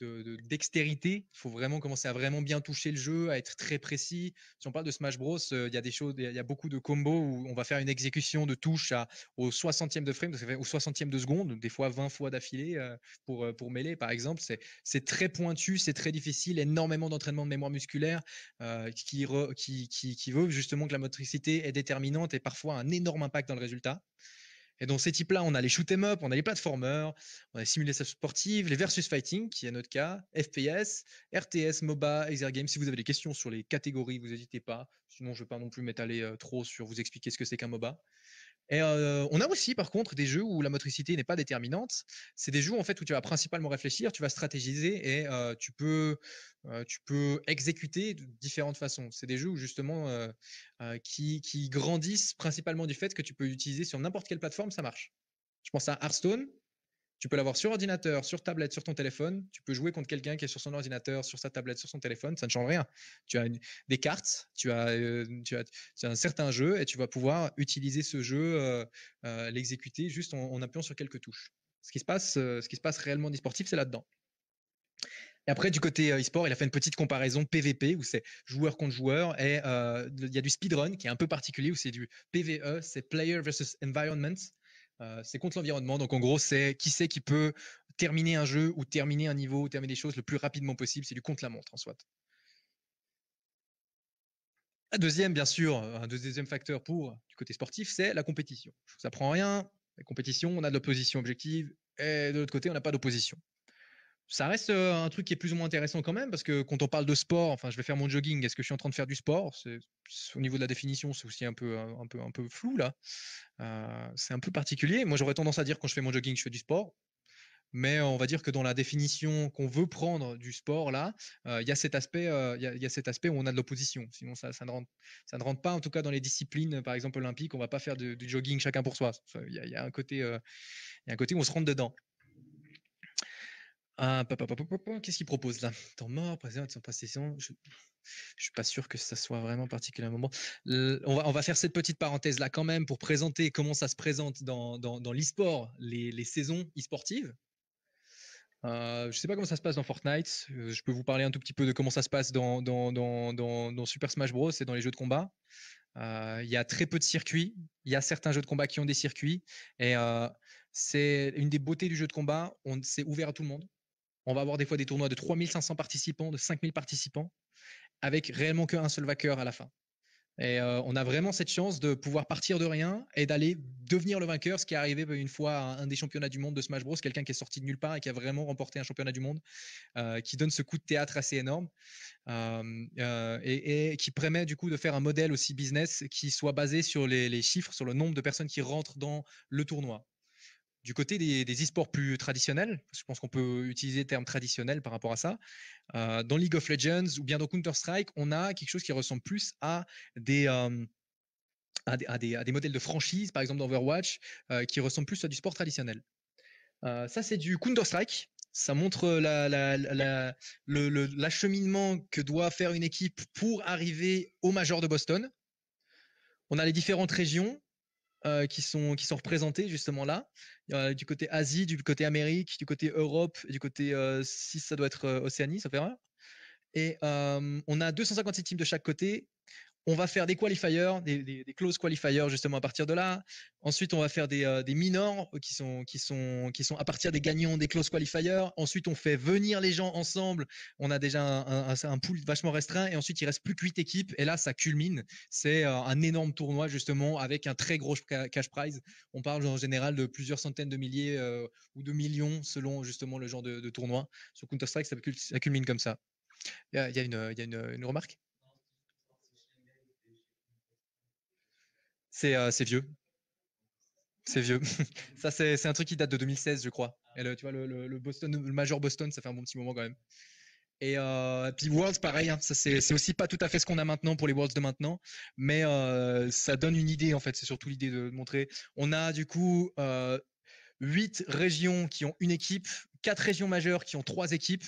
de, dextérité. Il faut vraiment commencer à vraiment bien toucher le jeu, à être très précis. Si on parle de Smash Bros, euh, il y a des choses, il y, a beaucoup de combos où on va faire une exécution de touche au 60e de frame, au 60e de seconde, des fois 20 fois d'affilée euh, pour, euh, pour mêler, par exemple. C'est très pointu, c'est très difficile, énormément d'entraînement de mémoire musculaire qui, qui, qui, qui veut justement que la motricité est déterminante et parfois un énorme impact dans le résultat. Et dans ces types-là, on a les 'em up, on a les platformers, on a les simulations sportives, les versus fighting, qui est notre cas, FPS, RTS, MOBA, Games. Si vous avez des questions sur les catégories, vous n'hésitez pas. Sinon, je ne vais pas non plus m'étaler euh, trop sur vous expliquer ce que c'est qu'un MOBA. Et on a aussi, par contre, des jeux où la motricité n'est pas déterminante. C'est des jeux en fait où tu vas principalement réfléchir, tu vas stratégiser et tu peux, tu peux exécuter de différentes façons. C'est des jeux justement qui, qui grandissent principalement du fait que tu peux utiliser sur n'importe quelle plateforme, ça marche. Je pense à Hearthstone, tu peux l'avoir sur ordinateur, sur tablette, sur ton téléphone. Tu peux jouer contre quelqu'un qui est sur son ordinateur, sur sa tablette, sur son téléphone. Ça ne change rien. Tu as des cartes, euh, tu as, un certain jeu et tu vas pouvoir utiliser ce jeu, euh, euh, l'exécuter juste en, appuyant sur quelques touches. Ce qui se passe, ce qui se passe réellement en sportif c'est là-dedans. Et après, du côté e-sport, il a fait une petite comparaison PVP, où c'est joueur contre joueur, et il y a du speedrun qui est un peu particulier, où c'est du PVE, c'est Player versus Environment c'est contre l'environnement. Donc en gros, c'est qui c'est qui peut terminer un jeu ou terminer un niveau ou terminer des choses le plus rapidement possible. C'est du contre la montre en soit. La deuxième, bien sûr, un deuxième facteur pour du côté sportif, c'est la compétition. ça prend rien. La compétition, on a de l'opposition objective et de l'autre côté, on n'a pas d'opposition ça reste un truc qui est plus ou moins intéressant quand même, parce que quand on parle de sport, enfin, je vais faire mon jogging, est-ce que je suis en train de faire du sport Au niveau de la définition, c'est aussi un peu, un peu, un peu flou là. c'est un peu particulier. Moi, j'aurais tendance à dire quand je fais mon jogging, je fais du sport. Mais on va dire que dans la définition qu'on veut prendre du sport, là, il y, a cet aspect, il y, a, cet aspect où on a de l'opposition. Sinon, ça, ne rentre, ça ne pas, en tout cas, dans les disciplines, par exemple olympiques, on ne va pas faire du, jogging chacun pour soi. Il y, a un côté, il y a un côté où on se rentre dedans. Ah, qu'est-ce qu'il propose là Temps mort, présent, temps Je ne suis pas sûr que ça soit vraiment particulièrement bon. on, va, on va faire cette petite parenthèse là quand même pour présenter comment ça se présente dans, dans, l'e-sport, les, saisons e-sportives. Euh, je ne sais pas comment ça se passe dans Fortnite. Euh, je peux vous parler un tout petit peu de comment ça se passe dans, dans, dans Super Smash Bros. et dans les jeux de combat. Euh, il y a très peu de circuits. Il y a certains jeux de combat qui ont des circuits. Et c'est une des beautés du jeu de combat. On s'est ouvert à tout le monde on va avoir des fois des tournois de 3500 participants, de 5000 participants, avec réellement qu'un seul vainqueur à la fin. Et euh, on a vraiment cette chance de pouvoir partir de rien et d'aller devenir le vainqueur, ce qui est arrivé bah, une fois à un des championnats du monde de Smash Bros, quelqu'un qui est sorti de nulle part et qui a vraiment remporté un championnat du monde, euh, qui donne ce coup de théâtre assez énorme euh, et, qui permet du coup de faire un modèle aussi business qui soit basé sur les chiffres, sur le nombre de personnes qui rentrent dans le tournoi. Du côté des e-sports plus traditionnels, je pense qu'on peut utiliser le terme traditionnel par rapport à ça, euh, dans League of Legends ou bien dans Counter-Strike, on a quelque chose qui ressemble plus à des, euh, à des, modèles de franchise, par exemple dans Overwatch, euh, qui ressemble plus à du sport traditionnel. ça, c'est du Counter-Strike. Ça montre l'acheminement que doit faire une équipe pour arriver au Major de Boston. On a les différentes régions euh, qui, sont, qui sont représentés justement là. Euh, du côté Asie, du côté Amérique, du côté Europe, du côté euh, si ça doit être Océanie, ça fait rien. Et on a 256 teams de chaque côté on va faire des qualifiers, des, close qualifiers justement à partir de là. Ensuite, on va faire des, euh, minors qui sont à partir des gagnants des close qualifiers. Ensuite, on fait venir les gens ensemble. On a déjà un, pool vachement restreint et ensuite il reste plus que huit équipes et là ça culmine. C'est euh, un énorme tournoi justement avec un très gros cash prize. On parle en général de plusieurs centaines de milliers euh, ou de millions selon justement le genre de, tournoi. Sur Counter Strike, ça, culmine comme ça. Il y a, une remarque. Euh, c'est vieux. C'est vieux. ça, c'est un truc qui date de 2016, je crois. le, tu vois, le, Major Boston, ça fait un bon petit moment quand même. Et euh, puis Worlds, pareil, hein. c'est aussi pas tout à fait ce qu'on a maintenant pour les Worlds de maintenant, mais euh, ça donne une idée en fait. C'est surtout l'idée de, montrer. On a du coup huit régions qui ont une équipe, quatre régions majeures qui ont trois équipes,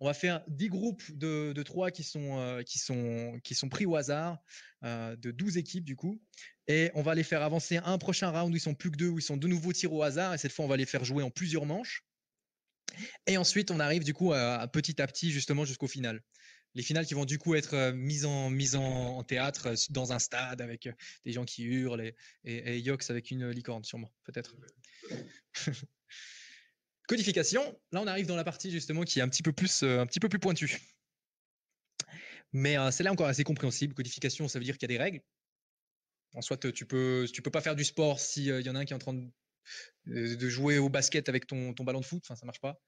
on va faire 10 groupes de, de 3 qui sont, euh, qui, sont, qui sont pris au hasard, euh, de 12 équipes du coup. Et on va les faire avancer un prochain round où ils sont plus que deux, où ils sont de nouveaux tirés au hasard. Et cette fois, on va les faire jouer en plusieurs manches. Et ensuite, on arrive du coup à, petit à petit justement jusqu'au final. Les finales qui vont du coup être euh, mises en, en, théâtre dans un stade avec des gens qui hurlent et, et Yox avec une licorne sûrement, peut-être. Codification, là on arrive dans la partie justement qui est un petit peu plus, euh, un petit peu plus pointue. Mais euh, c'est là encore assez compréhensible. Codification, ça veut dire qu'il y a des règles. En soit, euh, tu peux, tu peux pas faire du sport s'il y en a un qui est en train de, jouer au basket avec ton, ton, ballon de foot. Enfin, ça marche pas.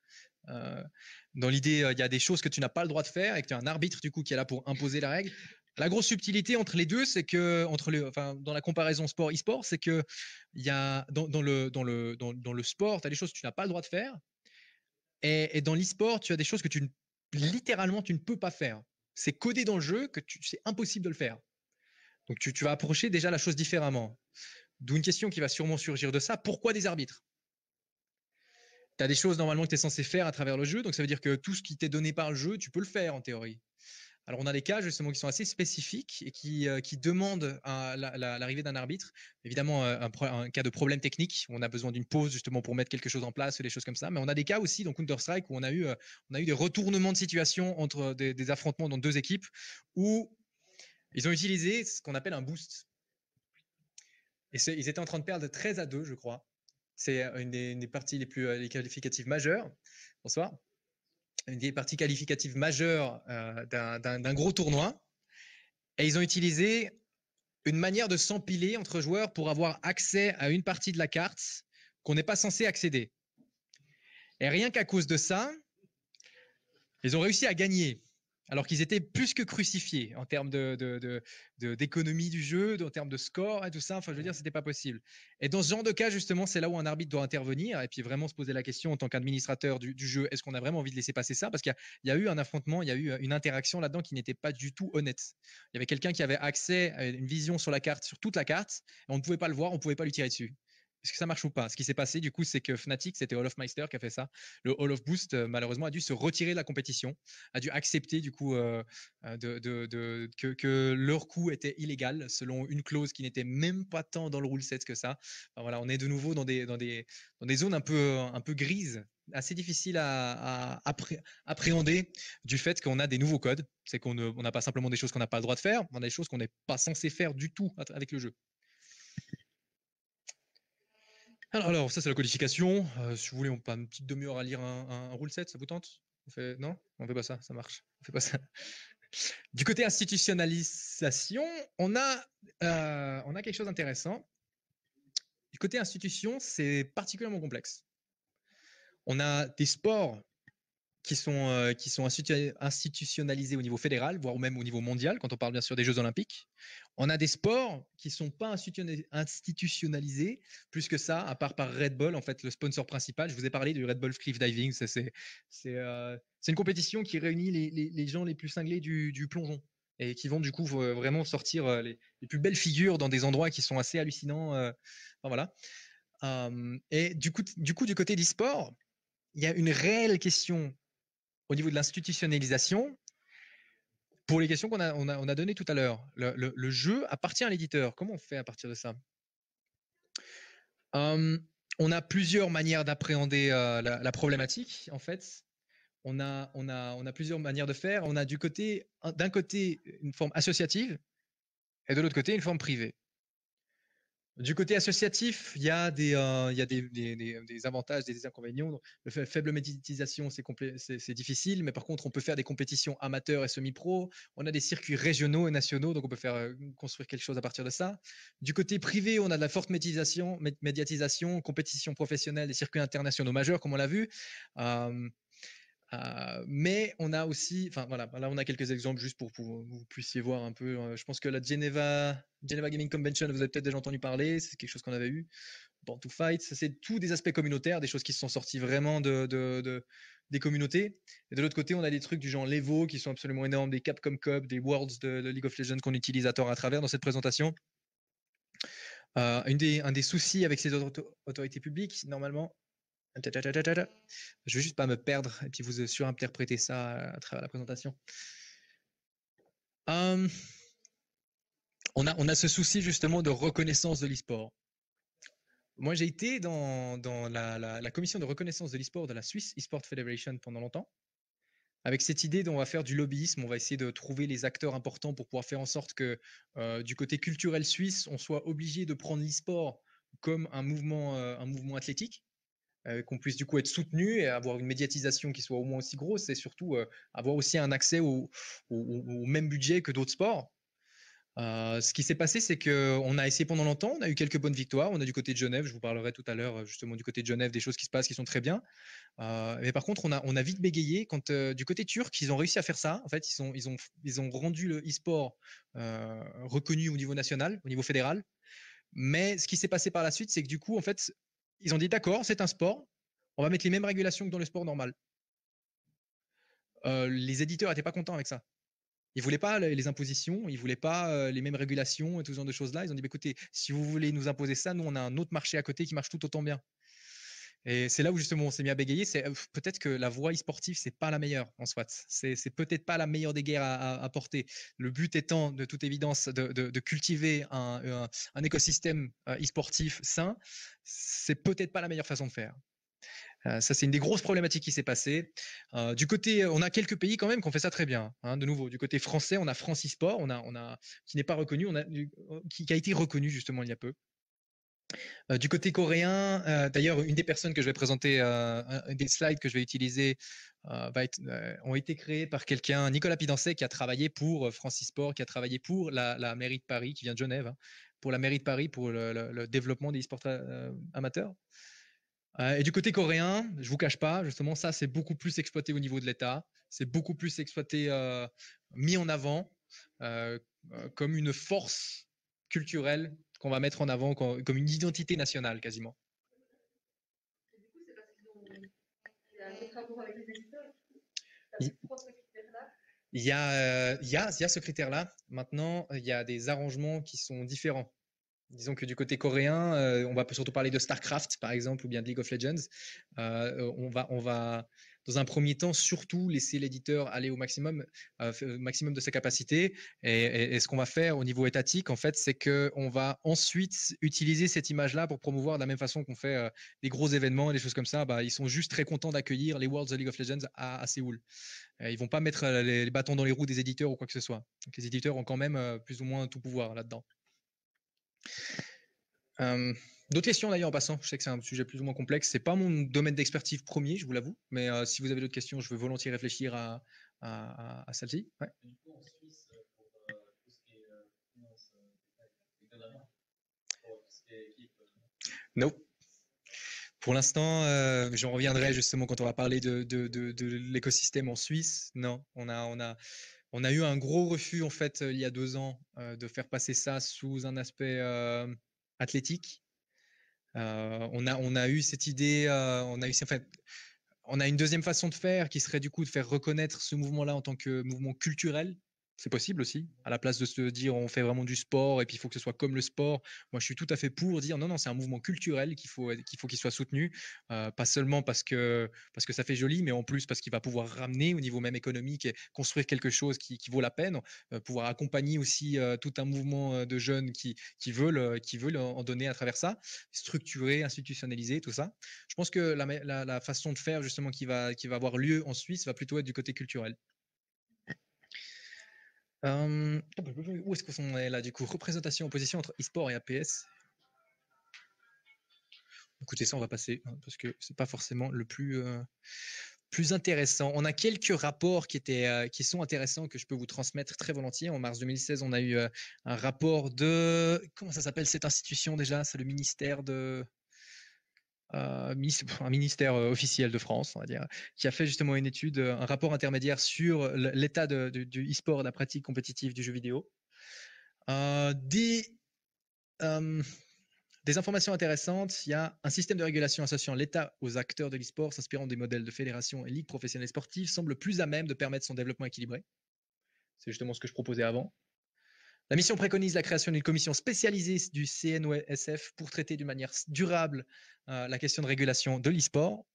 dans l'idée, il y a des choses que tu n'as pas le droit de faire et que tu as un arbitre du coup qui est là pour imposer la règle. La grosse subtilité entre les deux, c'est que entre les, enfin, dans la comparaison sport e-sport, c'est que il y a dans, dans, le dans le dans, le sport, tu as des choses que tu n'as pas le droit de faire, et, dans l'e-sport, tu as des choses que tu littéralement tu ne peux pas faire. C'est codé dans le jeu que c'est impossible de le faire. Donc tu, tu, vas approcher déjà la chose différemment. D'où une question qui va sûrement surgir de ça. Pourquoi des arbitres Tu as des choses normalement que tu es censé faire à travers le jeu, donc ça veut dire que tout ce qui t'est donné par le jeu, tu peux le faire en théorie. Alors on a des cas justement qui sont assez spécifiques et qui, euh, qui demandent l'arrivée d'un arbitre. Évidemment, euh, un, cas de problème technique, on a besoin d'une pause justement pour mettre quelque chose en place, des choses comme ça. Mais on a des cas aussi dans Counter-Strike où on a, eu, euh, on a eu des retournements de situation entre des, affrontements dans deux équipes où ils ont utilisé ce qu'on appelle un boost. Et ils étaient en train de perdre 13 à 2, je crois. C'est une, des, parties les plus qualificatives majeures. Bonsoir une des parties qualificatives majeures euh, d'un gros tournoi. Et ils ont utilisé une manière de s'empiler entre joueurs pour avoir accès à une partie de la carte qu'on n'est pas censé accéder. Et rien qu'à cause de ça, ils ont réussi à gagner alors qu'ils étaient plus que crucifiés en termes d'économie de, du jeu, en termes de score et tout ça. Enfin, je veux dire, ce c'était pas possible. Et dans ce genre de cas, justement, c'est là où un arbitre doit intervenir et puis vraiment se poser la question en tant qu'administrateur du, jeu est-ce qu'on a vraiment envie de laisser passer ça Parce qu'il y, y, a eu un affrontement, il y a eu euh, une interaction là-dedans qui n'était pas du tout honnête. Il y avait quelqu'un qui avait accès à une vision sur la carte, sur toute la carte, et on ne pouvait pas le voir, on ne pouvait pas lui tirer dessus est-ce que ça marche ou pas Ce qui s'est passé, du coup, c'est que Fnatic, c'était Olaf Meister qui a fait ça. Le Hall of Boost, euh, malheureusement, a dû se retirer de la compétition, a dû accepter, du coup, euh, euh, que, leur coût était illégal selon une clause qui n'était même pas tant dans le rule set que ça. voilà, on est de nouveau dans des, zones un peu, grises assez difficiles à, appréhender du fait qu'on a des nouveaux codes. C'est qu'on n'a pas simplement des choses qu'on n'a pas le droit de faire, on a des choses qu'on n'est pas censé faire du tout avec le jeu. Alors, ça, c'est la codification. Euh, si vous voulez, on passe une petite demi-heure à lire un, un, rule set, ça vous tente Non On fait pas ça, ça marche. On fait pas ça. Du côté institutionnalisation, on a, euh, on a quelque chose d'intéressant. Du côté institution, c'est particulièrement complexe. On a des sports qui sont, euh, qui sont institutionnalisés au niveau fédéral, voire même au niveau mondial, quand on parle bien sûr des Jeux Olympiques. On a des sports qui ne sont pas institutionnalisés, plus que ça, à part par Red Bull, en fait, le sponsor principal. Je vous ai parlé du Red Bull Cliff Diving. C'est euh, une compétition qui réunit les, les, les, gens les plus cinglés du, du plongeon et qui vont du coup vraiment sortir euh, les, les, plus belles figures dans des endroits qui sont assez hallucinants. voilà. Hum, et du coup, du coup, du côté d'e-sport, il y a une réelle question au niveau de l'institutionnalisation, pour les questions qu'on a, on a, données tout à l'heure, le, jeu appartient à l'éditeur. Comment on fait à partir de ça hum, On a plusieurs manières d'appréhender euh, la, problématique, en fait. On a, on a plusieurs manières de faire. On a du côté, d'un côté, une forme associative, et de l'autre côté, une forme privée. Du côté associatif, il y a des, euh, des, avantages, des inconvénients. La faible médiatisation, c'est difficile, mais par contre, on peut faire des compétitions amateurs et semi-pro. On a des circuits régionaux et nationaux, donc on peut faire euh, construire quelque chose à partir de ça. Du côté privé, on a de la forte médiatisation, médiatisation compétition professionnelle des circuits internationaux majeurs, comme on l'a vu. Euh, mais on a aussi, enfin voilà, là on a quelques exemples juste pour que vous puissiez voir un peu. je pense que la Geneva, Geneva Gaming Convention, vous avez peut-être déjà entendu parler, c'est quelque chose qu'on avait eu. Born to Fight, c'est tous des aspects communautaires, des choses qui sont sorties vraiment de, des communautés. Et de l'autre côté, on a des trucs du genre Levo qui sont absolument énormes, des Capcom Cup, des Worlds de, League of Legends qu'on utilise à tort à travers dans cette présentation. une des, un des soucis avec ces autorités publiques, normalement, je veux juste pas me perdre et puis vous euh, surinterpréter ça euh, à travers la présentation. Hum, on, a, on a ce souci justement de reconnaissance de le Moi, j'ai été dans, la, commission de reconnaissance de l'e-sport de la Suisse, e-sport Federation pendant longtemps, avec cette idée dont on va faire du lobbyisme, on va essayer de trouver les acteurs importants pour pouvoir faire en sorte que euh, du côté culturel suisse, on soit obligé de prendre l'e-sport comme un mouvement, un mouvement athlétique euh, qu'on puisse du coup être soutenu et avoir une médiatisation qui soit au moins aussi grosse et surtout euh, avoir aussi un accès au, même budget que d'autres sports. Euh, ce qui s'est passé, c'est qu'on a essayé pendant longtemps, on a eu quelques bonnes victoires, on a du côté de Genève, je vous parlerai tout à l'heure justement du côté de Genève des choses qui se passent qui sont très bien. mais par contre, on a, vite bégayé quand du côté turc, ils ont réussi à faire ça. En fait, ils, ont, ils ont rendu le e-sport reconnu au niveau national, au niveau fédéral. Mais ce qui s'est passé par la suite, c'est que du coup, en fait, ils ont dit d'accord, c'est un sport, on va mettre les mêmes régulations que dans le sport normal. Euh, les éditeurs n'étaient pas contents avec ça. Ils voulaient pas les impositions, ils voulaient pas euh, les mêmes régulations et tout ce genre de choses-là. Ils ont dit bah, écoutez, si vous voulez nous imposer ça, nous on a un autre marché à côté qui marche tout autant bien. Et c'est là où justement on s'est mis à bégayer. C'est peut-être que la voie e-sportive, c'est pas la meilleure en soit. C'est, n'est peut-être pas la meilleure des guerres à, porter. Le but étant, de toute évidence, de, cultiver un, écosystème e-sportif sain. C'est peut-être pas la meilleure façon de faire. ça, c'est une des grosses problématiques qui s'est passée. du côté, on a quelques pays quand même qui ont fait ça très bien. Hein, de nouveau, du côté français, on a France eSport, on a, on a, qui n'est pas reconnu, on a, qui, qui, a été reconnu justement il y a peu. Euh, du côté coréen, euh, d'ailleurs, une des personnes que je vais présenter, euh, des slides que je vais utiliser, ont été créés par quelqu'un, Nicolas Pidancé qui a travaillé pour Francis Port, qui a travaillé pour la, mairie de Paris, qui vient de Genève, hein, pour la mairie de Paris, pour le, développement des esports sports amateurs. et du côté coréen, je vous cache pas, justement, ça, c'est beaucoup plus exploité au niveau de l'État, c'est beaucoup plus exploité, mis en avant comme une force culturelle qu'on va mettre en avant comme une identité nationale quasiment. Il y a, euh, il y a, il y a ce critère-là. Maintenant, il y a des arrangements qui sont différents. Disons que du côté coréen, euh, on va surtout parler de StarCraft, par exemple, ou bien de League of Legends. Euh, on, va, on va dans un premier temps, surtout laisser l'éditeur aller au maximum, euh, euh, maximum de sa capacité. Et, ce qu'on va faire au niveau étatique, en fait, c'est qu'on va ensuite utiliser cette image-là pour promouvoir de la même façon qu'on fait les euh, des gros événements et des choses comme ça. Bah, ils sont juste très contents d'accueillir les Worlds of League of Legends à, Séoul. Ils ils vont pas mettre les, bâtons dans les roues des éditeurs ou quoi que ce soit. les éditeurs ont quand même plus ou moins tout pouvoir là-dedans. D'autres questions d'ailleurs en passant, je sais que c'est un sujet plus ou moins complexe, c'est pas mon domaine d'expertise premier, je vous l'avoue, mais euh, si vous avez d'autres questions, je veux volontiers réfléchir à, celle-ci. Ouais. Non. Pour l'instant, euh, j'en reviendrai justement quand on va parler de, l'écosystème en Suisse. Non, on a, a, eu un gros refus en fait euh, il y a deux ans de faire passer ça sous un aspect athlétique euh, on, a, eu cette idée, euh, on a eu, en fait, on a une deuxième façon de faire qui serait du coup de faire reconnaître ce mouvement-là en tant que mouvement culturel c'est possible aussi, à la place de se dire on fait vraiment du sport et puis il faut que ce soit comme le sport. Moi, je suis tout à fait pour dire non, non, c'est un mouvement culturel qu'il faut qu'il faut qu'il soit soutenu, euh, pas seulement parce que parce que ça fait joli, mais en plus parce qu'il va pouvoir ramener au niveau même économique et construire quelque chose qui, vaut la peine, euh, pouvoir accompagner aussi euh, tout un mouvement de jeunes qui veulent qui veulent en donner à travers ça, structurer, institutionnaliser tout ça. Je pense que la, la façon de faire justement qui va qui va avoir lieu en Suisse va plutôt être du côté culturel où est-ce qu'on est là du coup Représentation, opposition entre e-sport et APS. Écoutez, ça on va passer hein, parce que c'est pas forcément le plus plus intéressant. On a quelques rapports qui étaient qui sont intéressants que je peux vous transmettre très volontiers. En mars 2016, on a eu un rapport de comment ça s'appelle cette institution déjà C'est le ministère de euh, un ministère euh, officiel de France, on va dire, qui a fait justement une étude, euh, un rapport intermédiaire sur l'état du e-sport, de la pratique compétitive du jeu vidéo. des, informations intéressantes, il y a un système de régulation associant l'État aux acteurs de l'e-sport, s'inspirant des modèles de fédération et ligue professionnelle sportive semble plus à même de permettre son développement équilibré. C'est justement ce que je proposais avant. La mission préconise la création d'une commission spécialisée du CNOSF e pour traiter d'une manière durable euh, la question de régulation de l'e-sport.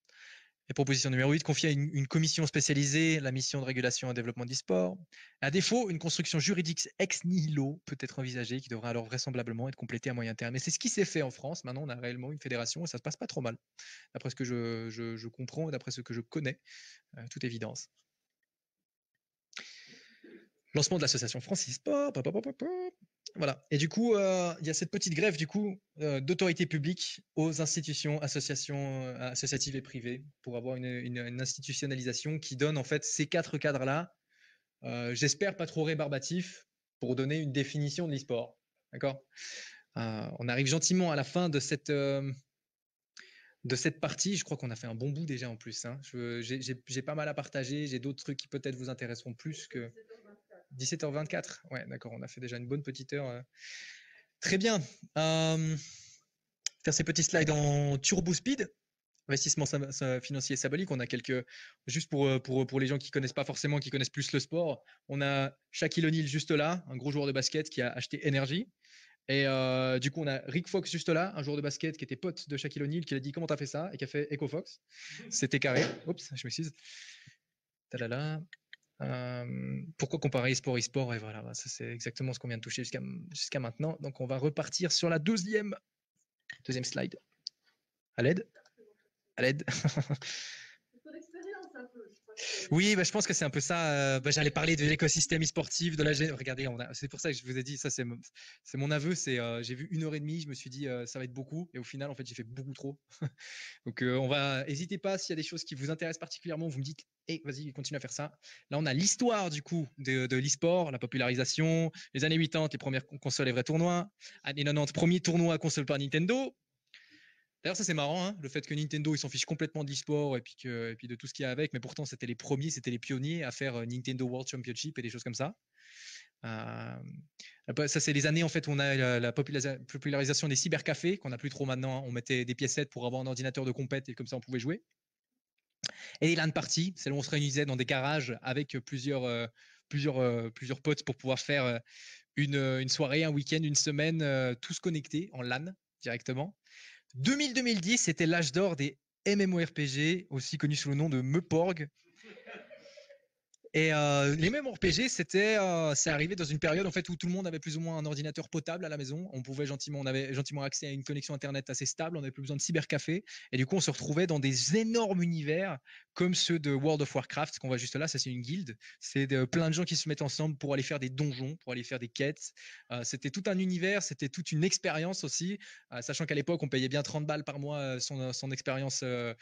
Et proposition numéro 8, confier à une, commission spécialisée la mission de régulation et développement d'e-sport. À défaut, une construction juridique ex nihilo peut être envisagée qui devra alors vraisemblablement être complétée à moyen terme. Et c'est ce qui s'est fait en France. Maintenant, on a réellement une fédération et ça se passe pas trop mal, d'après ce que je, comprends et d'après ce que je connais, euh, toute évidence lancement de l'association Francis Voilà. Et du coup, euh, il y a cette petite grève du coup euh, d'autorité publique aux institutions, associations euh, associatives et privées pour avoir une, institutionnalisation qui donne en fait ces quatre cadres-là. J'espère pas trop rébarbatif pour donner une définition de l'e-sport. D'accord On arrive gentiment à la fin de cette de cette partie. Je crois qu'on a fait un bon bout déjà en plus. Hein. j'ai, pas mal à partager. J'ai d'autres trucs qui peut-être vous intéresseront plus que. 17h24. Ouais, d'accord, on a fait déjà une bonne petite heure. Euh. Très bien. Euh, faire ces petits slides en turbo speed. Investissement financier symbolique. On a quelques, juste pour, euh, pour, pour les gens qui connaissent pas forcément, qui connaissent plus le sport, on a Shaquille O'Neal juste là, un gros joueur de basket qui a acheté Energy. Et euh, du coup, on a Rick Fox juste là, un joueur de basket qui était pote de Shaquille O'Neal, qui a dit comment tu as fait ça et qui a fait Echo Fox. C'était carré. Oups, je m'excuse. Talala. Euh, pourquoi comparer e-sport e-sport Et voilà, ça c'est exactement ce qu'on vient de toucher jusqu'à maintenant. Donc on va repartir sur la deuxième, deuxième slide. À l'aide À l'aide oui, bah, je pense que c'est un peu ça. Euh, bah, j'allais parler de l'écosystème e-sportif, de la. Regardez, c'est pour ça que je vous ai dit, ça c'est mon aveu. Euh, j'ai vu une heure et demie, je me suis dit euh, ça va être beaucoup, et au final en fait j'ai fait beaucoup trop. Donc on va, n'hésitez pas s'il y a des choses qui vous intéressent particulièrement, vous me dites, et eh, vas-y continue à faire ça. Là on a l'histoire du coup de, de l'e-sport, la popularisation, les années 80, les premières consoles et vrais tournois, années 90, premier tournoi à console par Nintendo, D'ailleurs, ça c'est marrant, hein, le fait que Nintendo ils s'en fichent complètement de et puis de tout ce qu'il y a avec, mais pourtant c'était les premiers, c'était les pionniers à faire euh, Nintendo World Championship et des choses comme ça. Euh, ça c'est les années en fait où on a la, popularisation des cybercafés qu'on n'a plus trop maintenant. Hein. On mettait des piécettes pour avoir un ordinateur de compète et comme ça on pouvait jouer. Et les LAN parties, c'est là où on se réunissait dans des garages avec plusieurs, euh, potes pour pouvoir faire une, une soirée, un week-end, une semaine, tous connectés en LAN directement. 2000-2010, c'était l'âge d'or des MMORPG, aussi connu sous le nom de Meporg, et euh, les mêmes RPG, c'était, euh, c'est arrivé dans une période en fait où tout le monde avait plus ou moins un ordinateur potable à la maison. On pouvait gentiment, on avait gentiment accès à une connexion internet assez stable. On n'avait plus besoin de cybercafé. Et du coup, on se retrouvait dans des énormes univers comme ceux de World of Warcraft qu'on voit juste là. Ça, c'est une guilde. C'est plein de gens qui se mettent ensemble pour aller faire des donjons, pour aller faire des quêtes. Euh, c'était tout un univers, c'était toute une expérience aussi. sachant qu'à l'époque, on payait bien 30 balles par mois son, son expérience World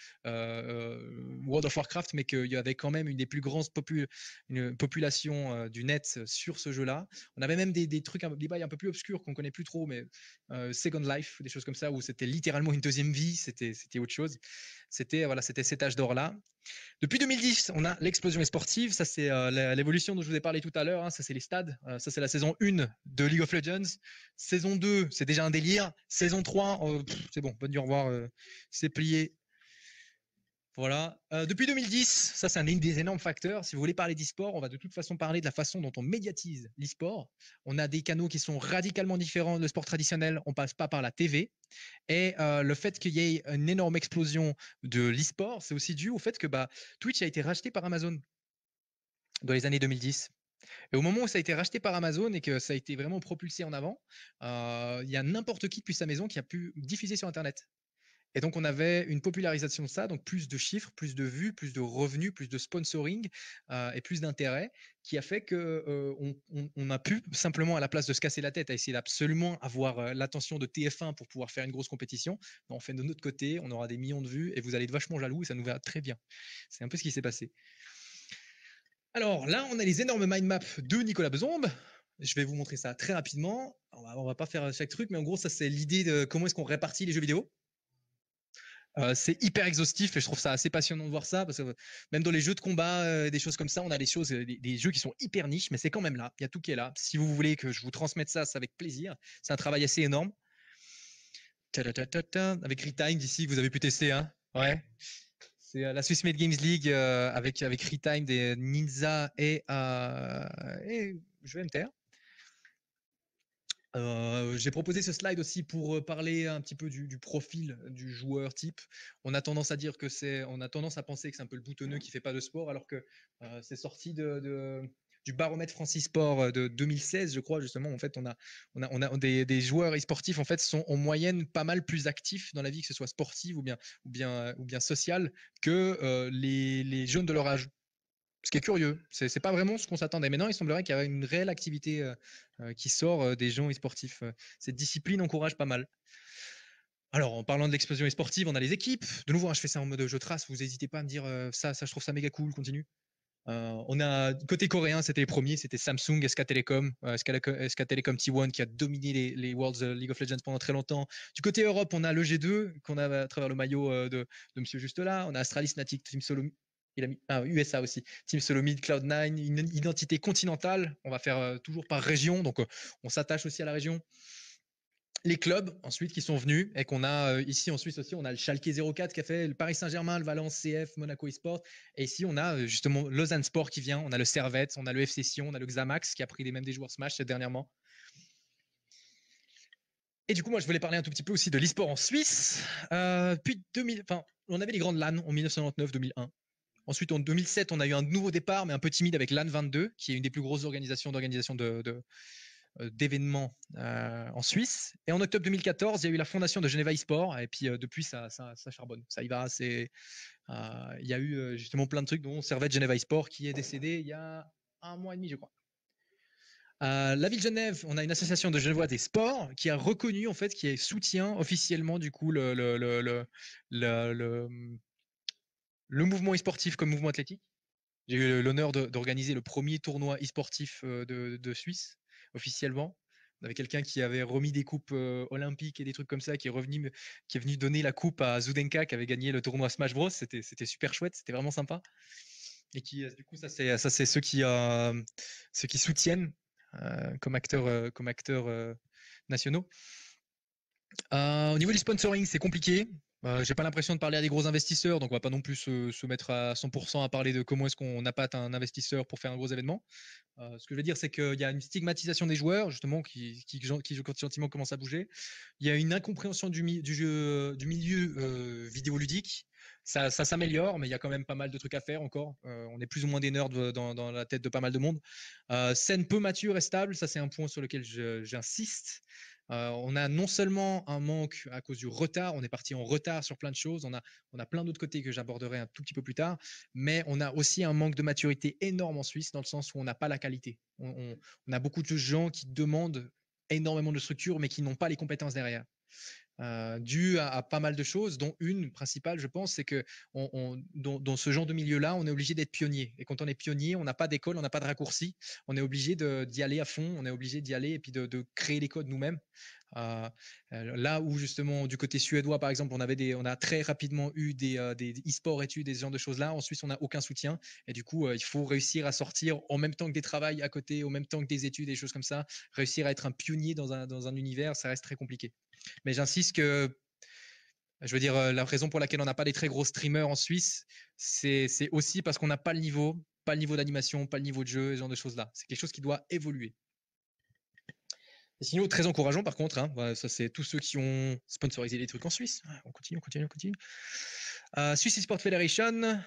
of Warcraft, mais qu'il y avait quand même une des plus grandes populations une population euh, du net euh, sur ce jeu-là. On avait même des, trucs, un peu plus obscurs qu'on connaît plus trop, mais euh, Second Life, des choses comme ça, où c'était littéralement une deuxième vie, c'était autre chose. C'était voilà, c'était cet âge d'or-là. Depuis 2010, on a l'explosion sportive. Ça, c'est l'évolution dont je vous ai parlé tout à l'heure. Hein. Ça, c'est les stades. ça, c'est la saison 1 de League of Legends. Saison 2, c'est déjà un délire. Saison 3, c'est bon, bonne du revoir. c'est plié, voilà. Euh, depuis 2010, ça c'est un des énormes facteurs. Si vous voulez parler d'e-sport, on va de toute façon parler de la façon dont on médiatise l'e-sport. On a des canaux qui sont radicalement différents de le sport traditionnel. On passe pas par la TV. Et euh, le fait qu'il y ait une énorme explosion de l'e-sport, c'est aussi dû au fait que bah, Twitch a été racheté par Amazon dans les années 2010. Et au moment où ça a été racheté par Amazon et que ça a été vraiment propulsé en avant, euh, il y a n'importe qui depuis sa maison qui a pu diffuser sur Internet. Et donc, on avait une popularisation de ça, donc plus de chiffres, plus de vues, plus de revenus, plus de sponsoring euh, et plus d'intérêt, qui a fait que euh, on, a pu simplement, à la place de se casser la tête à essayer d'absolument avoir euh, l'attention de TF1 pour pouvoir faire une grosse compétition, ben, on fait de notre côté, on aura des millions de vues et vous allez être vachement jaloux et ça nous va très bien. C'est un peu ce qui s'est passé. Alors là, on a les énormes mind maps de Nicolas Besombe. Je vais vous montrer ça très rapidement. On va, on va pas faire chaque truc, mais en gros, ça c'est l'idée de comment est-ce qu'on répartit les jeux vidéo. Euh, c'est hyper exhaustif et je trouve ça assez passionnant de voir ça parce que euh, même dans les jeux de combat, euh, des choses comme ça, on a des choses, des, jeux qui sont hyper niches, mais c'est quand même là. Il y a tout qui est là. Si vous voulez que je vous transmette ça, c'est avec plaisir. C'est un travail assez énorme. avec Retime d'ici vous avez pu tester, hein Ouais. C'est la Swiss Made Games League avec avec Retime des Ninja et, et je vais me taire. Euh, j'ai proposé ce slide aussi pour euh, parler un petit peu du, profil du joueur type. On a tendance à dire que c'est, on a tendance à penser que c'est un peu le boutonneux qui fait pas de sport, alors que euh, c'est sorti de, du baromètre Francis Sport de 2016, je crois justement. En fait, on a, on a, on a des, joueurs e-sportifs en fait sont en moyenne pas mal plus actifs dans la vie, que ce soit sportive ou bien ou bien ou bien sociale, que les, les jeunes de leur âge ce qui est curieux. C'est n'est pas vraiment ce qu'on s'attendait. Maintenant, il semblerait qu'il y avait une réelle activité euh, euh, qui sort euh, des gens e-sportifs. Cette discipline encourage pas mal. Alors, en parlant de l'explosion e-sportive, on a les équipes. De nouveau, hein, je fais ça en mode je trace. Vous n'hésitez pas à me dire ça, ça, je trouve ça méga cool. Continue. on a côté coréen, c'était les premiers, c'était Samsung, SK Telecom, SK, Telecom T1 qui a dominé les, Worlds League of Legends pendant très longtemps. Du côté Europe, on a le G2 qu'on a à travers le maillot de, Monsieur Juste là. On a Astralis, Natic, Team Solo, il a mis USA aussi. Team Solomid, Cloud9, une identité continentale. On va faire euh, toujours par région, donc euh, on s'attache aussi à la région les clubs ensuite qui sont venus et qu'on a euh, ici en Suisse aussi, on a le Schalke 04 qui a fait le Paris Saint-Germain, le Valence CF, Monaco eSport. Et ici, on a justement Lausanne Sport qui vient, on a le Servette, on a le FC Sion, on a le Xamax qui a pris les mêmes des joueurs Smash dernièrement. Et du coup, moi, je voulais parler un tout petit peu aussi de l'esport en Suisse. puis 2000, enfin, on avait les grandes LAN en 1999-2001. Ensuite, en 2007, on a eu un nouveau départ, mais un peu timide avec l'AN22, qui est une des plus grosses organisations d'organisation de, euh, d'événements euh, en Suisse. Et en octobre 2014, il y a eu la fondation de Geneva eSport. Et puis euh, depuis, ça, charbonne, ça y va. il y a eu justement plein de trucs dont Servette Geneva eSport qui est décédé il y a un mois et demi, je crois. la ville de Genève, on a une association de Genevois des sports qui a reconnu en fait, qui soutient officiellement du coup le, le le mouvement e-sportif comme mouvement athlétique. J'ai eu l'honneur d'organiser le premier tournoi e-sportif de, Suisse, officiellement. On avait quelqu'un qui avait remis des coupes olympiques et des trucs comme ça, qui est, revenu, qui est venu donner la coupe à Zudenka, qui avait gagné le tournoi Smash Bros. C'était super chouette, c'était vraiment sympa. Et qui, euh, du coup, ça, c'est ceux, qui, euh, qui soutiennent comme euh, comme acteurs nationaux. au niveau du sponsoring, c'est compliqué. Je bah, J'ai pas l'impression de parler à des gros investisseurs, donc on va pas non plus se, mettre à 100% à parler de comment est-ce qu'on appâte un investisseur pour faire un gros événement. Euh, ce que je veux dire, c'est qu'il y a une stigmatisation des joueurs, justement, qui, qui, qui, gentiment commence à bouger. Il y a une incompréhension du, milieu euh, vidéoludique. Ça, s'améliore, mais il y a quand même pas mal de trucs à faire encore. Euh, on est plus ou moins des nerds dans, dans la tête de pas mal de monde. scène peu mature et stable, ça c'est un point sur lequel j'insiste on a non seulement un manque à cause du retard, on est parti en retard sur plein de choses, on a, on a plein d'autres côtés que j'aborderai un tout petit peu plus tard, mais on a aussi un manque de maturité énorme en Suisse dans le sens où on n'a pas la qualité. On, on, a beaucoup de gens qui demandent énormément de structures mais qui n'ont pas les compétences derrière. Euh, dû à, pas mal de choses, dont une principale, je pense, c'est que dans, ce genre de milieu-là, on est obligé d'être pionnier. Et quand on est pionnier, on n'a pas d'école, on n'a pas de raccourci, on est obligé d'y aller à fond, on est obligé d'y aller et puis de, créer les codes nous-mêmes. Ah, euh, là où justement du côté suédois par exemple on avait des on a très rapidement eu des euh, e-sports e des genres de choses là en Suisse on n'a aucun soutien et du coup il faut réussir à sortir en même temps que des travails à côté en même temps que des études des choses comme ça réussir à être un pionnier dans un univers ça reste très compliqué mais j'insiste que, je veux dire, euh, la raison pour laquelle on n'a pas des très gros streamers en Suisse, c'est aussi parce qu'on n'a pas le niveau, pas le niveau d'animation, pas le niveau de jeu, ce genre de choses-là. C'est quelque chose qui doit évoluer. un sinon, très encourageant par contre, hein, ça c'est tous ceux qui ont sponsorisé des trucs en Suisse. On continue, on continue, on continue. Euh, Swiss Esport Federation,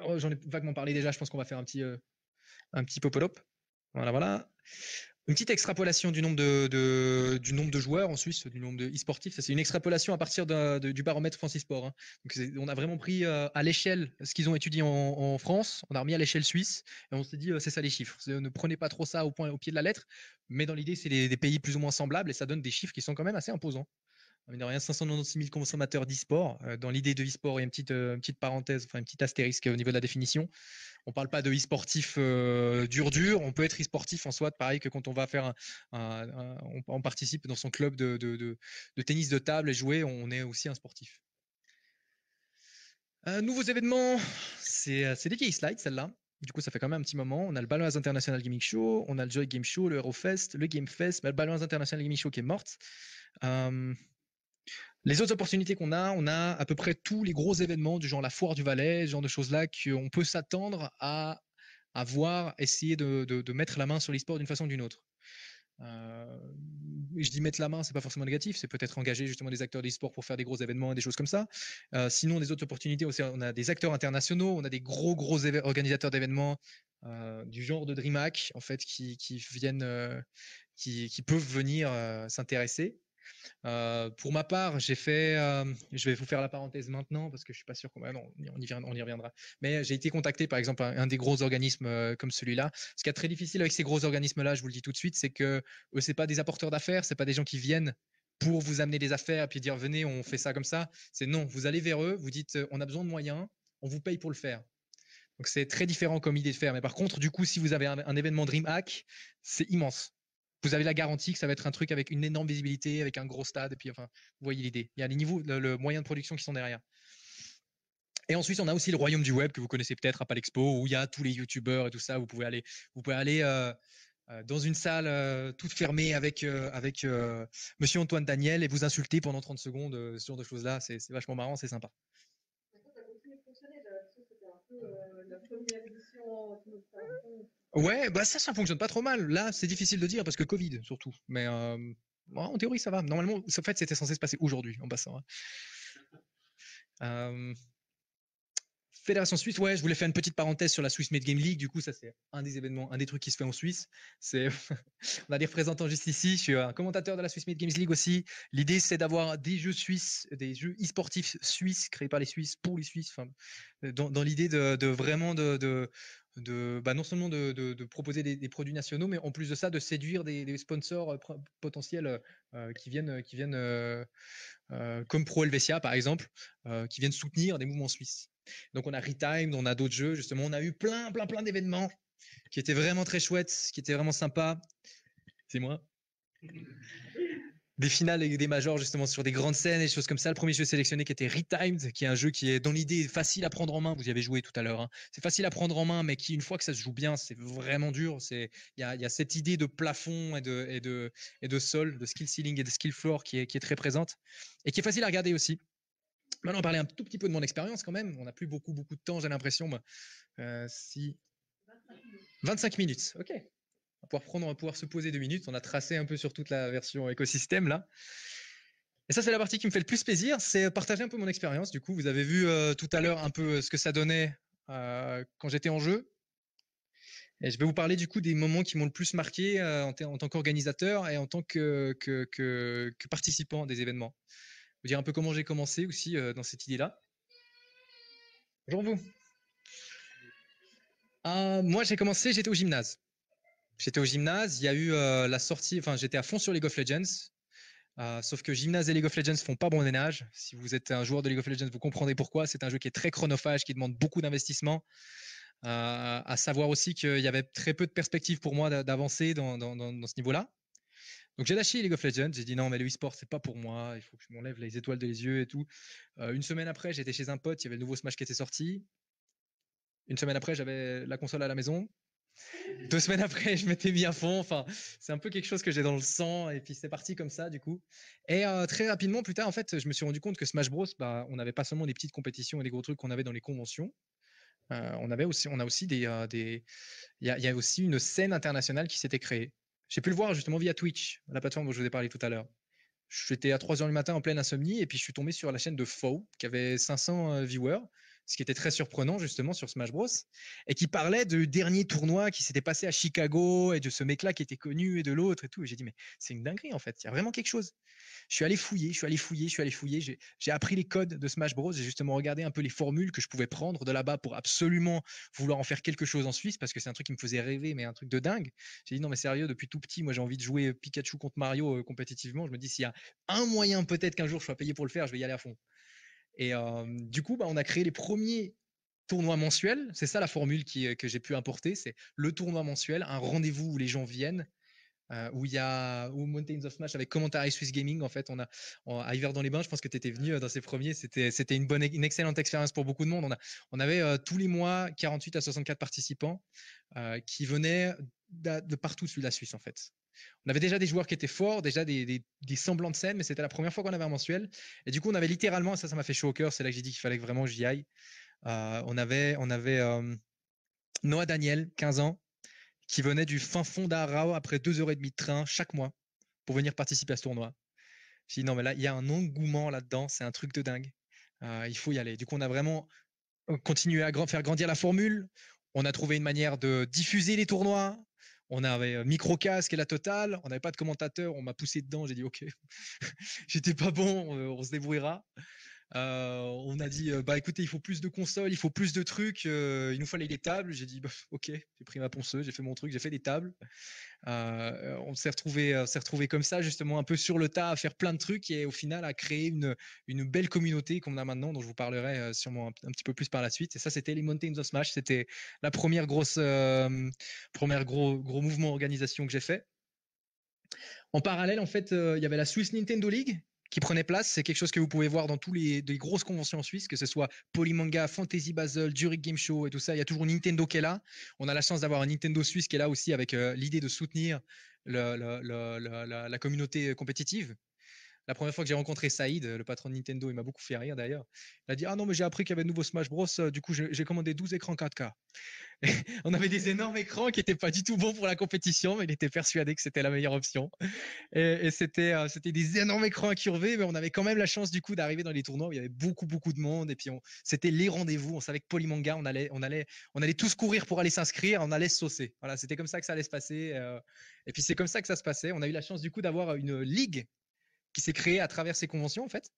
oh, j'en ai vaguement parlé déjà, je pense qu'on va faire un petit, pop euh, un petit Voilà, voilà. Une petite extrapolation du nombre de, du nombre de joueurs en Suisse, du nombre de e-sportifs. c'est une extrapolation à partir du baromètre France e-sport. Hein. on a vraiment pris euh, à l'échelle ce qu'ils ont étudié en, France. On a remis à l'échelle suisse et on s'est dit, euh, c'est ça les chiffres. Ne prenez pas trop ça au, point, au pied de la lettre. Mais dans l'idée, c'est des pays plus ou moins semblables et ça donne des chiffres qui sont quand même assez imposants. Ah, rien, 596 000 consommateurs d'e-sport. Euh, dans l'idée de e-sport, il y a une petite, euh, parenthèse, enfin une petite astérisque euh, au niveau de la définition. On ne parle pas de e-sportif dur dur. On peut être e-sportif en soi, pareil que quand on va faire un, on, participe dans son club de, tennis de table et jouer, on est aussi un sportif. Euh, nouveaux événements, c'est des vieilles slides celle-là. Du coup, ça fait quand même un petit moment. On a le balloise International Gaming Show, on a le Joy Game Show, le Fest, le Game Fest, mais le Ballon International Gaming Show qui est morte. Les autres opportunités qu'on a, on a à peu près tous les gros événements du genre la foire du Valais, ce genre de choses-là qu'on peut s'attendre à, avoir, voir, essayer de, mettre la main sur l'e-sport d'une façon ou d'une autre. Euh, je dis mettre la main, c'est pas forcément négatif, c'est peut-être engager justement des acteurs d'e-sport pour faire des gros événements et des choses comme ça. Euh, sinon, des autres opportunités, aussi, on a des acteurs internationaux, on a des gros gros organisateurs d'événements euh, du genre de DreamHack en fait qui, viennent, qui, peuvent venir s'intéresser. Euh, pour ma part, j'ai fait, euh, je vais vous faire la parenthèse maintenant parce que je suis pas sûr qu'on, ah on y, reviendra. Mais j'ai été contacté par exemple un, un des gros organismes euh, comme celui-là. Ce qui est très difficile avec ces gros organismes-là, je vous le dis tout de suite, c'est que eux c'est pas des apporteurs d'affaires, c'est pas des gens qui viennent pour vous amener des affaires et puis dire venez, on fait ça comme ça. C'est non, vous allez vers eux, vous dites on a besoin de moyens, on vous paye pour le faire. Donc c'est très différent comme idée de faire. Mais par contre, du coup, si vous avez un événement DreamHack, c'est immense vous avez la garantie que ça va être un truc avec une énorme visibilité, avec un gros stade, et puis enfin, vous voyez l'idée. Il y a les niveaux, le, moyen de production qui sont derrière. Et ensuite, on a aussi le royaume du web que vous connaissez peut-être à Palexpo, où il y a tous les youtubeurs et tout ça. Vous pouvez aller, vous pouvez aller euh, euh, dans une salle euh, toute fermée avec, Monsieur Antoine Daniel et vous insulter pendant 30 secondes, ce genre de choses-là. C'est vachement marrant, c'est sympa. Euh, la première édition Ouais, bah ça, ça fonctionne pas trop mal. Là, c'est difficile de dire parce que Covid surtout. Mais euh, en théorie, ça va. Normalement, en fait, c'était censé se passer aujourd'hui en passant. Hein. Euh, Fédération suisse, ouais, je voulais faire une petite parenthèse sur la Swiss Made Game League. Du coup, ça, c'est un des événements, un des trucs qui se fait en Suisse. C'est, on a des représentants juste ici. Je suis un commentateur de la Swiss Made Games League aussi. L'idée, c'est d'avoir des jeux suisses, des jeux e-sportifs suisses créés par les Suisses pour les Suisses. Enfin, dans, l'idée de, vraiment de, de bah non seulement de, proposer des, produits nationaux, mais en plus de ça, de séduire des, sponsors euh, potentiels euh, euh, qui viennent, qui viennent comme Pro Helvetia par exemple, qui viennent soutenir des mouvements suisses. Donc on a Retimed, on a d'autres jeux, justement, on a eu plein, plein, plein d'événements qui étaient vraiment très chouettes, qui étaient vraiment sympas. C'est moi. Des finales et des majors justement sur des grandes scènes et des choses comme ça. Le premier jeu sélectionné qui était Retimed, qui est un jeu qui est dans l'idée facile à prendre en main. Vous y avez joué tout à l'heure. Hein. C'est facile à prendre en main, mais qui une fois que ça se joue bien, c'est vraiment dur. C'est il y a, cette idée de plafond et de et de sol, de skill ceiling et de skill floor qui est très présente et qui est facile à regarder aussi. Maintenant, on parler un tout petit peu de mon expérience quand même. On n'a plus beaucoup, beaucoup de temps, j'ai l'impression. Euh, si... 25 minutes. OK. On va pouvoir, prendre, on pouvoir se poser deux minutes. On a tracé un peu sur toute la version écosystème là. Et ça, c'est la partie qui me fait le plus plaisir, c'est euh, partager un peu mon expérience. Du coup, vous avez vu euh, tout à l'heure un peu ce que ça donnait quand j'étais en jeu. Et je vais vous parler du coup des moments qui m'ont le plus marqué en, tant qu'organisateur et en tant que, que, participant des événements vous dire un peu comment j'ai commencé aussi euh, dans cette idée-là. Bonjour vous. Euh, moi, j'ai commencé, j'étais au gymnase. J'étais au gymnase, il y a eu euh, la sortie, enfin, j'étais à fond sur League of Legends. sauf que gymnase et League of Legends font pas bon ménage. Si vous êtes un joueur de League of Legends, vous comprenez pourquoi. C'est un jeu qui est très chronophage, qui demande beaucoup d'investissement. à savoir aussi qu'il y avait très peu de perspectives pour moi d'avancer dans, ce niveau-là. Donc j'ai lâché League of Legends, j'ai dit non mais le e-sport c'est pas pour moi, il faut que je m'enlève les étoiles des yeux et tout. une semaine après j'étais chez un pote, il y avait le nouveau Smash qui était sorti. Une semaine après j'avais la console à la maison. Deux semaines après je m'étais mis à fond, enfin c'est un peu quelque chose que j'ai dans le sang et puis c'est parti comme ça du coup. Et très rapidement plus tard en fait je me suis rendu compte que Smash Bros, bah, on n'avait pas seulement des petites compétitions et des gros trucs qu'on avait dans les conventions, on avait aussi, on a aussi des, des... Il, y y, a aussi une scène internationale qui s'était créée. J'ai pu le voir justement via Twitch, la plateforme dont je vous ai parlé tout à l'heure. J'étais à 3h du matin en pleine insomnie et puis je suis tombé sur la chaîne de Faux qui avait 500 euh, viewers ce qui était très surprenant justement sur Smash Bros, et qui parlait du dernier tournoi qui s'était passé à Chicago et de ce mec-là qui était connu et de l'autre et tout. Et j'ai dit mais c'est une dinguerie en fait, il y a vraiment quelque chose. Je suis allé fouiller, je suis allé fouiller, je suis allé fouiller. J'ai appris les codes de Smash Bros. J'ai justement regardé un peu les formules que je pouvais prendre de là-bas pour absolument vouloir en faire quelque chose en Suisse parce que c'est un truc qui me faisait rêver, mais un truc de dingue. J'ai dit non mais sérieux, depuis tout petit, moi j'ai envie de jouer Pikachu contre Mario euh, compétitivement. Je me dis s'il y a un moyen peut-être qu'un jour je sois payé pour le faire, je vais y aller à fond. Et du coup, bah, on a créé les premiers tournois mensuels. C'est ça la formule que j'ai pu importer. C'est le tournoi mensuel, un rendez-vous où les gens viennent. où il y a Mountains of Smash avec Commentary Swiss Gaming en fait on a à Hiver dans les Bains je pense que tu étais venu dans ces premiers c'était une excellente expérience pour beaucoup de monde on avait tous les mois 48 à 64 participants qui venaient de, partout de la Suisse en fait on avait déjà des joueurs qui étaient forts, déjà des, semblants de scène, mais c'était la première fois qu'on avait un mensuel. Et du coup, on avait littéralement, ça, ça m'a fait chaud au cœur, c'est là que j'ai dit qu'il fallait vraiment j'y aille. Euh, on avait, on avait euh, Noah Daniel, 15 ans, qui venait du fin fond d'Arao après deux heures et demie de train chaque mois pour venir participer à ce tournoi. J'ai dit non, mais là, il y a un engouement là-dedans, c'est un truc de dingue. Euh, il faut y aller. Du coup, on a vraiment continué à faire grandir la formule. On a trouvé une manière de diffuser les tournois on avait micro casque et la totale, on n'avait pas de commentateur, on m'a poussé dedans, j'ai dit ok, j'étais pas bon, on se débrouillera. Euh, on a dit euh, bah écoutez, il faut plus de consoles, il faut plus de trucs, euh, il nous fallait des tables. J'ai dit bah, ok, j'ai pris ma ponceuse, j'ai fait mon truc, j'ai fait des tables. on s'est retrouvé, s'est retrouvé comme ça justement un peu sur le tas à faire plein de trucs et au final à créer une, belle communauté qu'on a maintenant, dont je vous parlerai sûrement un, petit peu plus par la suite. Et ça, c'était les Mountains of Smash, c'était la première grosse, première gros gros mouvement organisation que j'ai fait. En parallèle, en fait, il y avait la Swiss Nintendo League qui prenait place. C'est quelque chose que vous pouvez voir dans tous les, grosses conventions suisses, que ce soit Polymanga, Fantasy Basel, Zurich Game Show et tout ça. Il y a toujours Nintendo qui est là. On a la chance d'avoir un Nintendo Suisse qui est là aussi avec euh, l'idée de soutenir la, la, communauté compétitive. La première fois que j'ai rencontré Saïd, le patron de Nintendo, il m'a beaucoup fait rire d'ailleurs. Il a dit Ah non, mais j'ai appris qu'il y avait de nouveau Smash Bros. Euh, du coup, j'ai commandé 12 écrans 4K. on avait des énormes écrans qui n'étaient pas du tout bons pour la compétition, mais il était persuadé que c'était la meilleure option. Et, euh, c'était des énormes écrans incurvés, mais on avait quand même la chance du coup d'arriver dans les tournois où il y avait beaucoup, beaucoup de monde. Et puis, c'était les rendez-vous. On savait que Polymanga, on allait, on, allait, on allait tous courir pour aller s'inscrire, on allait se saucer. Voilà, c'était comme ça que ça allait se passer. Euh. et puis, c'est comme ça que ça se passait. On a eu la chance du coup d'avoir une ligue qui s'est créé à travers ces conventions en fait.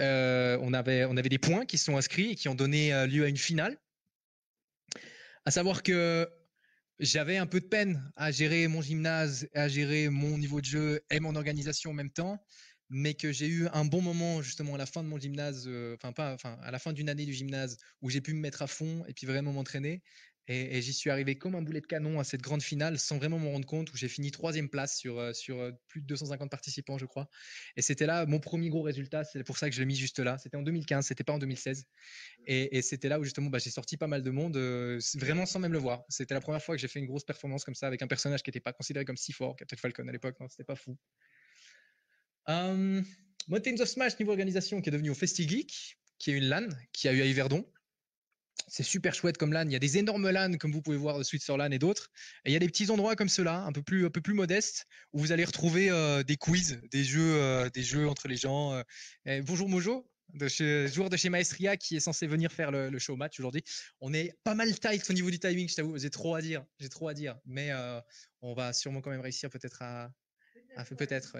Euh, on, avait, on avait des points qui sont inscrits et qui ont donné euh, lieu à une finale. À savoir que j'avais un peu de peine à gérer mon gymnase, à gérer mon niveau de jeu et mon organisation en même temps, mais que j'ai eu un bon moment justement à la fin de mon gymnase, euh, enfin pas, enfin à la fin d'une année du gymnase où j'ai pu me mettre à fond et puis vraiment m'entraîner. Et, j'y suis arrivé comme un boulet de canon à cette grande finale sans vraiment m'en rendre compte, où j'ai fini troisième place sur, euh, sur euh, plus de 250 participants, je crois. Et c'était là mon premier gros résultat. C'est pour ça que je l'ai mis juste là. C'était en 2015, c'était pas en 2016. Mmh. Et, c'était là où justement bah, j'ai sorti pas mal de monde, euh, vraiment sans même le voir. C'était la première fois que j'ai fait une grosse performance comme ça avec un personnage qui n'était pas considéré comme si fort, Captain Falcon à l'époque. C'était pas fou. Um, Mountains of Smash niveau organisation qui est devenu au geek qui est une LAN, qui a eu à Yverdon. C'est super chouette comme LAN. Il y a des énormes LAN, comme vous pouvez voir de Switzerland et d'autres. Et il y a des petits endroits comme cela, un peu plus, un peu plus modestes, où vous allez retrouver euh, des quiz, des jeux, euh, des jeux entre les gens. Euh. bonjour Mojo, de joueur de chez Maestria qui est censé venir faire le, show match aujourd'hui. On est pas mal tight au niveau du timing, je t'avoue. J'ai trop à dire, j'ai trop à dire. Mais on va sûrement quand même réussir peut-être à, peut-être,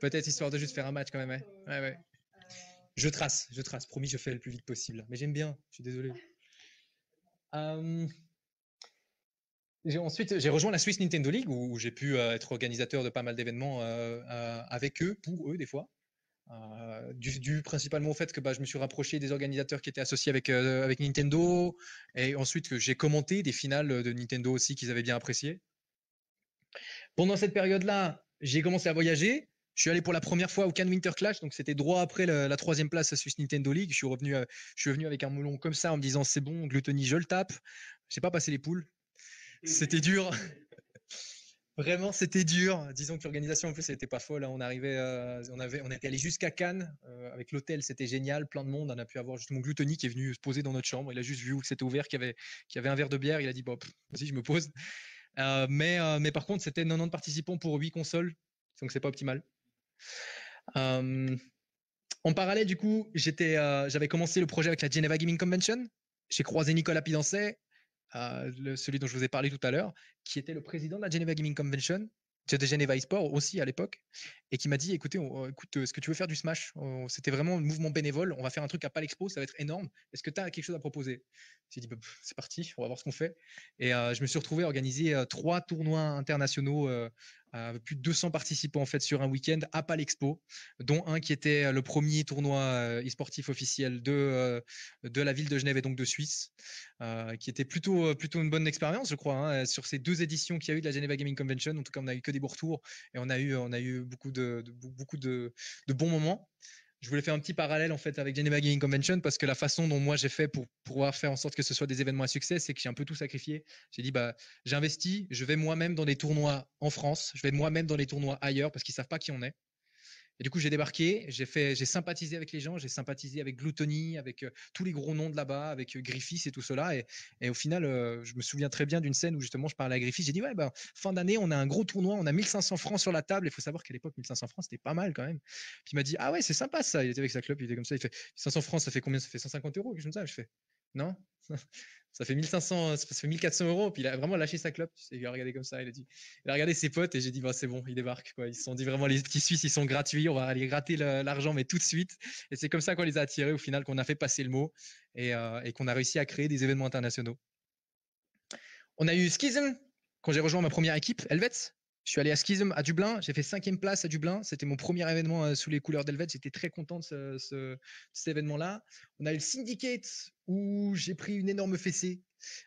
peut-être histoire de juste faire un match quand même. je trace, je trace. Promis, je fais le plus vite possible. Mais j'aime bien. Je suis désolé ensuite, j'ai rejoint la Swiss Nintendo League où j'ai pu être organisateur de pas mal d'événements avec eux, pour eux des fois. Du principalement au fait que bah, je me suis rapproché des organisateurs qui étaient associés avec, avec Nintendo, et ensuite que j'ai commenté des finales de Nintendo aussi qu'ils avaient bien appréciées. Pendant cette période-là, j'ai commencé à voyager, je suis allé pour la première fois au Cannes Winter Clash, donc c'était droit après la, troisième place à Swiss Nintendo League. Je suis revenu, euh, avec un moulon comme ça en me disant c'est bon, gluttony, je le tape. J'ai pas passé les poules. C'était dur. Vraiment, c'était dur. Disons que l'organisation en plus, n'était pas folle. Hein. On arrivait, euh, on avait, on était allé jusqu'à Cannes euh, avec l'hôtel, c'était génial, plein de monde. On a pu avoir justement Gluttony qui est venu se poser dans notre chambre. Il a juste vu que c'était ouvert, qu'il y avait, un verre de bière. Il a dit bon, vas-y, je me pose. mais, par contre, c'était 90 participants pour 8 consoles, donc c'est pas optimal en parallèle, du coup, euh, j'avais commencé le projet avec la Geneva Gaming Convention. J'ai croisé Nicolas Pidancet, euh, celui dont je vous ai parlé tout à l'heure, qui était le président de la Geneva Gaming Convention, de Geneva eSport aussi à l'époque et qui m'a dit écoutez, euh, écoute, euh, est-ce que tu veux faire du Smash C'était vraiment un mouvement bénévole. On va faire un truc à Palexpo, ça va être énorme. Est-ce que tu as quelque chose à proposer J'ai dit «Bah, c'est parti, on va voir ce qu'on fait. Et euh, je me suis retrouvé à organiser trois tournois internationaux. plus de 200 participants en fait sur un week-end à Expo dont un qui était le premier tournoi e-sportif officiel de, de la ville de Genève et donc de Suisse, qui était plutôt, plutôt une bonne expérience, je crois, hein, sur ces deux éditions qu'il y a eu de la Geneva Gaming Convention. En tout cas, on a eu que des bons retours et on a eu, on a eu beaucoup de de, beaucoup de, bons moments. Je voulais faire un petit parallèle en fait avec Geneva Gaming Convention parce que la façon dont moi j'ai fait pour pouvoir faire en sorte que ce soit des événements à succès, c'est que j'ai un peu tout sacrifié. J'ai dit bah j'investis, je vais moi-même dans des tournois en France, je vais moi-même dans des tournois ailleurs parce qu'ils savent pas qui on est. Et du coup, j'ai débarqué, j'ai sympathisé avec les gens, j'ai sympathisé avec Gluttony, avec euh, tous les gros noms de là-bas, avec Griffith euh, Griffiths et tout cela. Et, au final, euh, je me souviens très bien d'une scène où justement, je parlais à Griffiths, j'ai dit ouais, ben fin d'année, on a un gros tournoi, on a 1500 francs sur la table. Il faut savoir qu'à l'époque, 1500 francs, c'était pas mal quand même. Puis il m'a dit ah ouais, c'est sympa ça. Il était avec sa club, il était comme ça, il fait 500 francs, ça fait combien Ça fait 150 euros, je ne comme «Ah, Je fais non ça fait 1500, euh, ça fait 1400 euros. Puis il a vraiment lâché sa clope. il a regardé comme ça. Il a dit, regardé ses potes et j'ai dit, bah, c'est bon, il débarque. Quoi. Ils se sont dit vraiment, les petits Suisses, ils sont gratuits. On va aller gratter l'argent, mais tout de suite. Et c'est comme ça qu'on les a attirés au final, qu'on a fait passer le mot et, euh, qu'on a réussi à créer des événements internationaux. On a eu Schism quand j'ai rejoint ma première équipe, Helvet, je suis allé à Schism à Dublin, j'ai fait cinquième place à Dublin. C'était mon premier événement euh, sous les couleurs d'Helvet. J'étais très content de, cet événement-là. On a eu le Syndicate où j'ai pris une énorme fessée,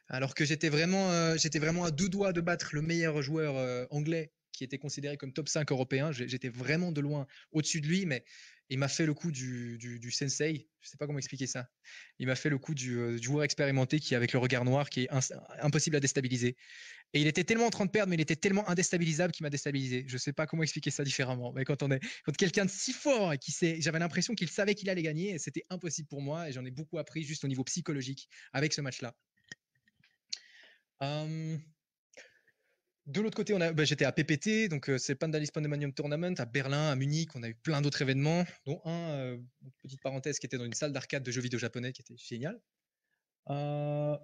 alors que j'étais vraiment, euh, j'étais vraiment à deux doigts de battre le meilleur joueur euh, anglais qui était considéré comme top 5 européen. J'étais vraiment de loin au-dessus de lui, mais il m'a fait le coup du, sensei. Je sais pas comment expliquer ça. Il m'a fait le coup du, euh, joueur expérimenté qui, avec le regard noir, qui est impossible à déstabiliser. Et il était tellement en train de perdre, mais il était tellement indéstabilisable qu'il m'a déstabilisé. Je sais pas comment expliquer ça différemment. Mais quand on est, quand quelqu'un de si fort et qui sait, j'avais l'impression qu'il savait qu'il allait gagner, c'était impossible pour moi. Et j'en ai beaucoup appris juste au niveau psychologique avec ce match-là. Euh, de l'autre côté, bah, j'étais à PPT, donc euh, c'est Pandalis Pandemonium Tournament à Berlin, à Munich. On a eu plein d'autres événements, dont un, euh, petite parenthèse, qui était dans une salle d'arcade de jeux vidéo japonais, qui était génial. Euh,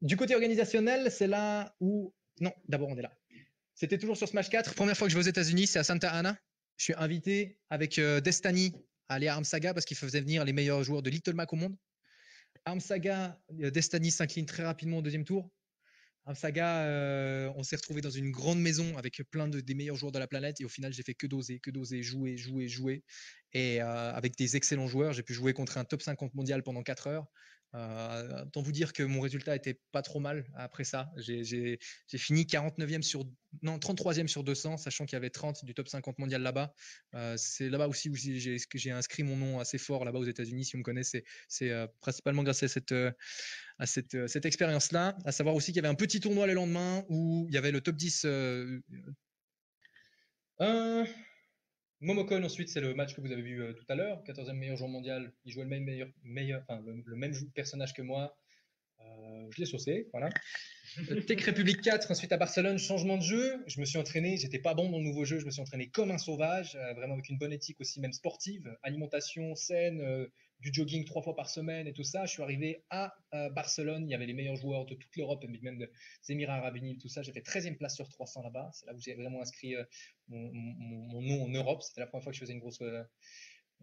du côté organisationnel, c'est là où, non, d'abord on est là. C'était toujours sur Smash 4. Première fois que je vais aux États-Unis, c'est à Santa Ana. Je suis invité avec Destiny à aller à Armsaga, parce qu'il faisait venir les meilleurs joueurs de Little Mac au monde. Armsaga, Saga, Destiny s'incline très rapidement au deuxième tour un saga, euh, on s'est retrouvé dans une grande maison avec plein de, des meilleurs joueurs de la planète et au final j'ai fait que doser, que doser, jouer, jouer, jouer. Et euh, avec des excellents joueurs, j'ai pu jouer contre un top 50 mondial pendant 4 heures. Euh, tant vous dire que mon résultat était pas trop mal après ça. J'ai fini 49e sur 33e sur 200, sachant qu'il y avait 30 du top 50 mondial là-bas. Euh, c'est là-bas aussi où j'ai inscrit mon nom assez fort là-bas aux États-Unis. Si vous me connaissez. c'est euh, principalement grâce à cette cette, cette expérience-là. À savoir aussi qu'il y avait un petit tournoi le lendemain où il y avait le top 10. Momocon, ensuite, c'est le match que vous avez vu euh, tout à l'heure. 14e meilleur joueur mondial. Il jouait le même, meilleur, meilleur, enfin, le, personnage que moi. Euh, je l'ai saucé, voilà. Tech République 4, ensuite à Barcelone, changement de jeu. Je me suis entraîné, j'étais pas bon dans le nouveau jeu, je me suis entraîné comme un sauvage, euh, vraiment avec une bonne éthique aussi, même sportive. Alimentation saine, du jogging trois fois par semaine et tout ça. Je suis arrivé à euh, Barcelone, il y avait les meilleurs joueurs de toute l'Europe, même des Émirats arabes unis, tout ça. J'étais 13e place sur 300 là-bas. C'est là où j'ai vraiment inscrit euh, mon, nom en Europe. C'était la première fois que je faisais une grosse, euh,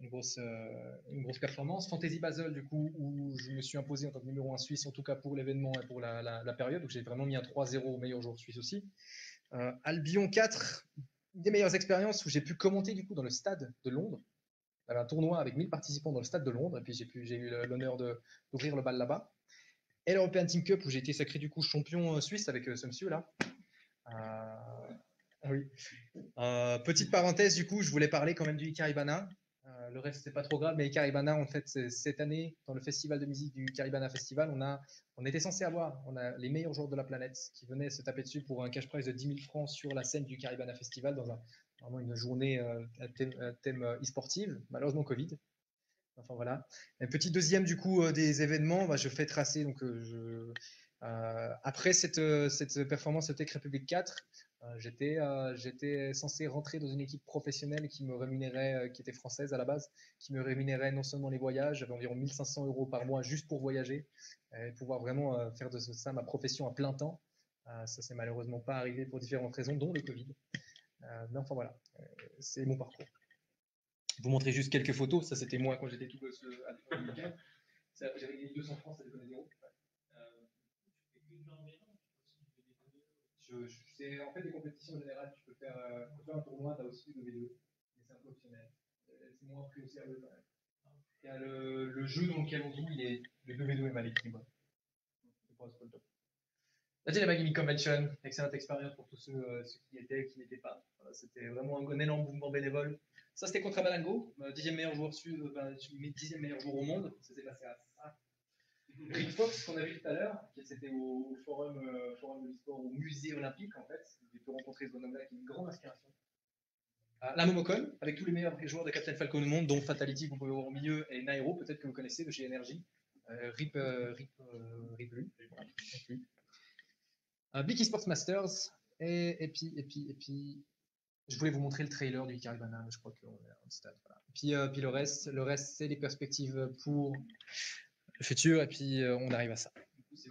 grosse, une grosse performance. Fantasy Basel, du coup, où je me suis imposé en tant que numéro 1 suisse, en tout cas pour l'événement et pour la, la période. Donc j'ai vraiment mis un 3-0 au meilleur joueur suisse aussi. Albion 4, une des meilleures expériences où j'ai pu commenter du coup dans le stade de Londres un tournoi avec 1000 participants dans le stade de Londres, et puis j'ai eu l'honneur d'ouvrir le bal là-bas. Et l'European Team Cup, où j'ai été sacré du coup champion euh, suisse avec euh, ce monsieur-là. Euh, ah oui. petite parenthèse, du coup, je voulais parler quand même du Icaribana. le reste, c'est pas trop grave, mais Caribana, en fait, cette année, dans le festival de musique du Caribana Festival, on, a, on était censé avoir on a les meilleurs joueurs de la planète qui venaient se taper dessus pour un cash prize de 10 000 francs sur la scène du Caribana Festival dans un, vraiment une journée euh, à thème euh, e-sportive, malheureusement Covid. Enfin voilà. Un petit deuxième du coup euh, des événements, bah, je fais tracer donc je, après cette, cette performance au Tech République 4, j'étais j'étais censé rentrer dans une équipe professionnelle qui me rémunérait, qui était française à la base, qui me rémunérait non seulement les voyages, j'avais environ 1500 euros par mois juste pour voyager et pouvoir vraiment faire de ça ma profession à plein temps. ça s'est malheureusement pas arrivé pour différentes raisons, dont le Covid. Euh, mais enfin voilà, euh, c'est mon parcours. Je vous montrer juste quelques photos. Ça, c'était moi quand j'étais tout gosse euh, à l'école. J'avais gagné 200 francs, ça devait zéro. Je, c'est en fait des compétitions générales, tu peux faire, euh, un tournoi, tu as aussi le 2v2. mais c'est un professionnel. C'est moins pris au sérieux quand même. le, jeu dans lequel on joue, il est, le est mal équilibré. C'est pas le top. La Geneva Convention, excellente expérience pour tous ceux, euh, qui y étaient, qui n'y pas. c'était vraiment un, énorme mouvement bénévole. Ça, c'était contre 10 euh, dixième meilleur joueur sud, euh, ben, dixième meilleur joueur au monde. Ça s'est passé à ça. Rick Fox, qu'on a vu tout à l'heure, c'était au forum, forum de l'histoire, au musée olympique, en fait. J'ai pu rencontrer ce bonhomme-là qui est une grande inspiration. Ah, la Momocon, avec tous les meilleurs joueurs de Captain Falcon au monde, dont Fatality, vous pouvez voir au milieu, et Nairo, peut-être que vous connaissez, de chez Energy. Rip, Rip, Rip, Rip, Rip, Rip, Rip, Rip, Rip Uh, Big Masters. Et, et, puis, et puis, et puis, je voulais vous montrer le trailer du Hikari je crois qu'on est en stade. Et puis, euh, puis le reste, le reste c'est les perspectives pour le futur, et puis euh, on arrive à ça. Du coup,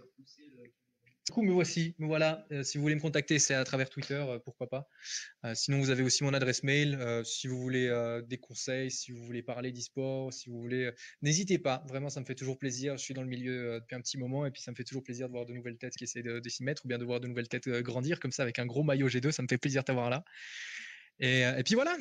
du coup, me voici, me voilà. Euh, si vous voulez me contacter, c'est à travers Twitter, euh, pourquoi pas. Euh, sinon, vous avez aussi mon adresse mail. si vous voulez des conseils, si vous voulez parler d'e-sport, si vous voulez, n'hésitez pas. Vraiment, ça me fait toujours plaisir. Je suis dans le milieu depuis un petit moment et puis ça me fait toujours plaisir de voir de nouvelles têtes qui essaient de, s'y mettre ou bien de voir de nouvelles têtes grandir comme ça avec un gros maillot G2. Ça me fait plaisir de t'avoir là. Et, et puis voilà.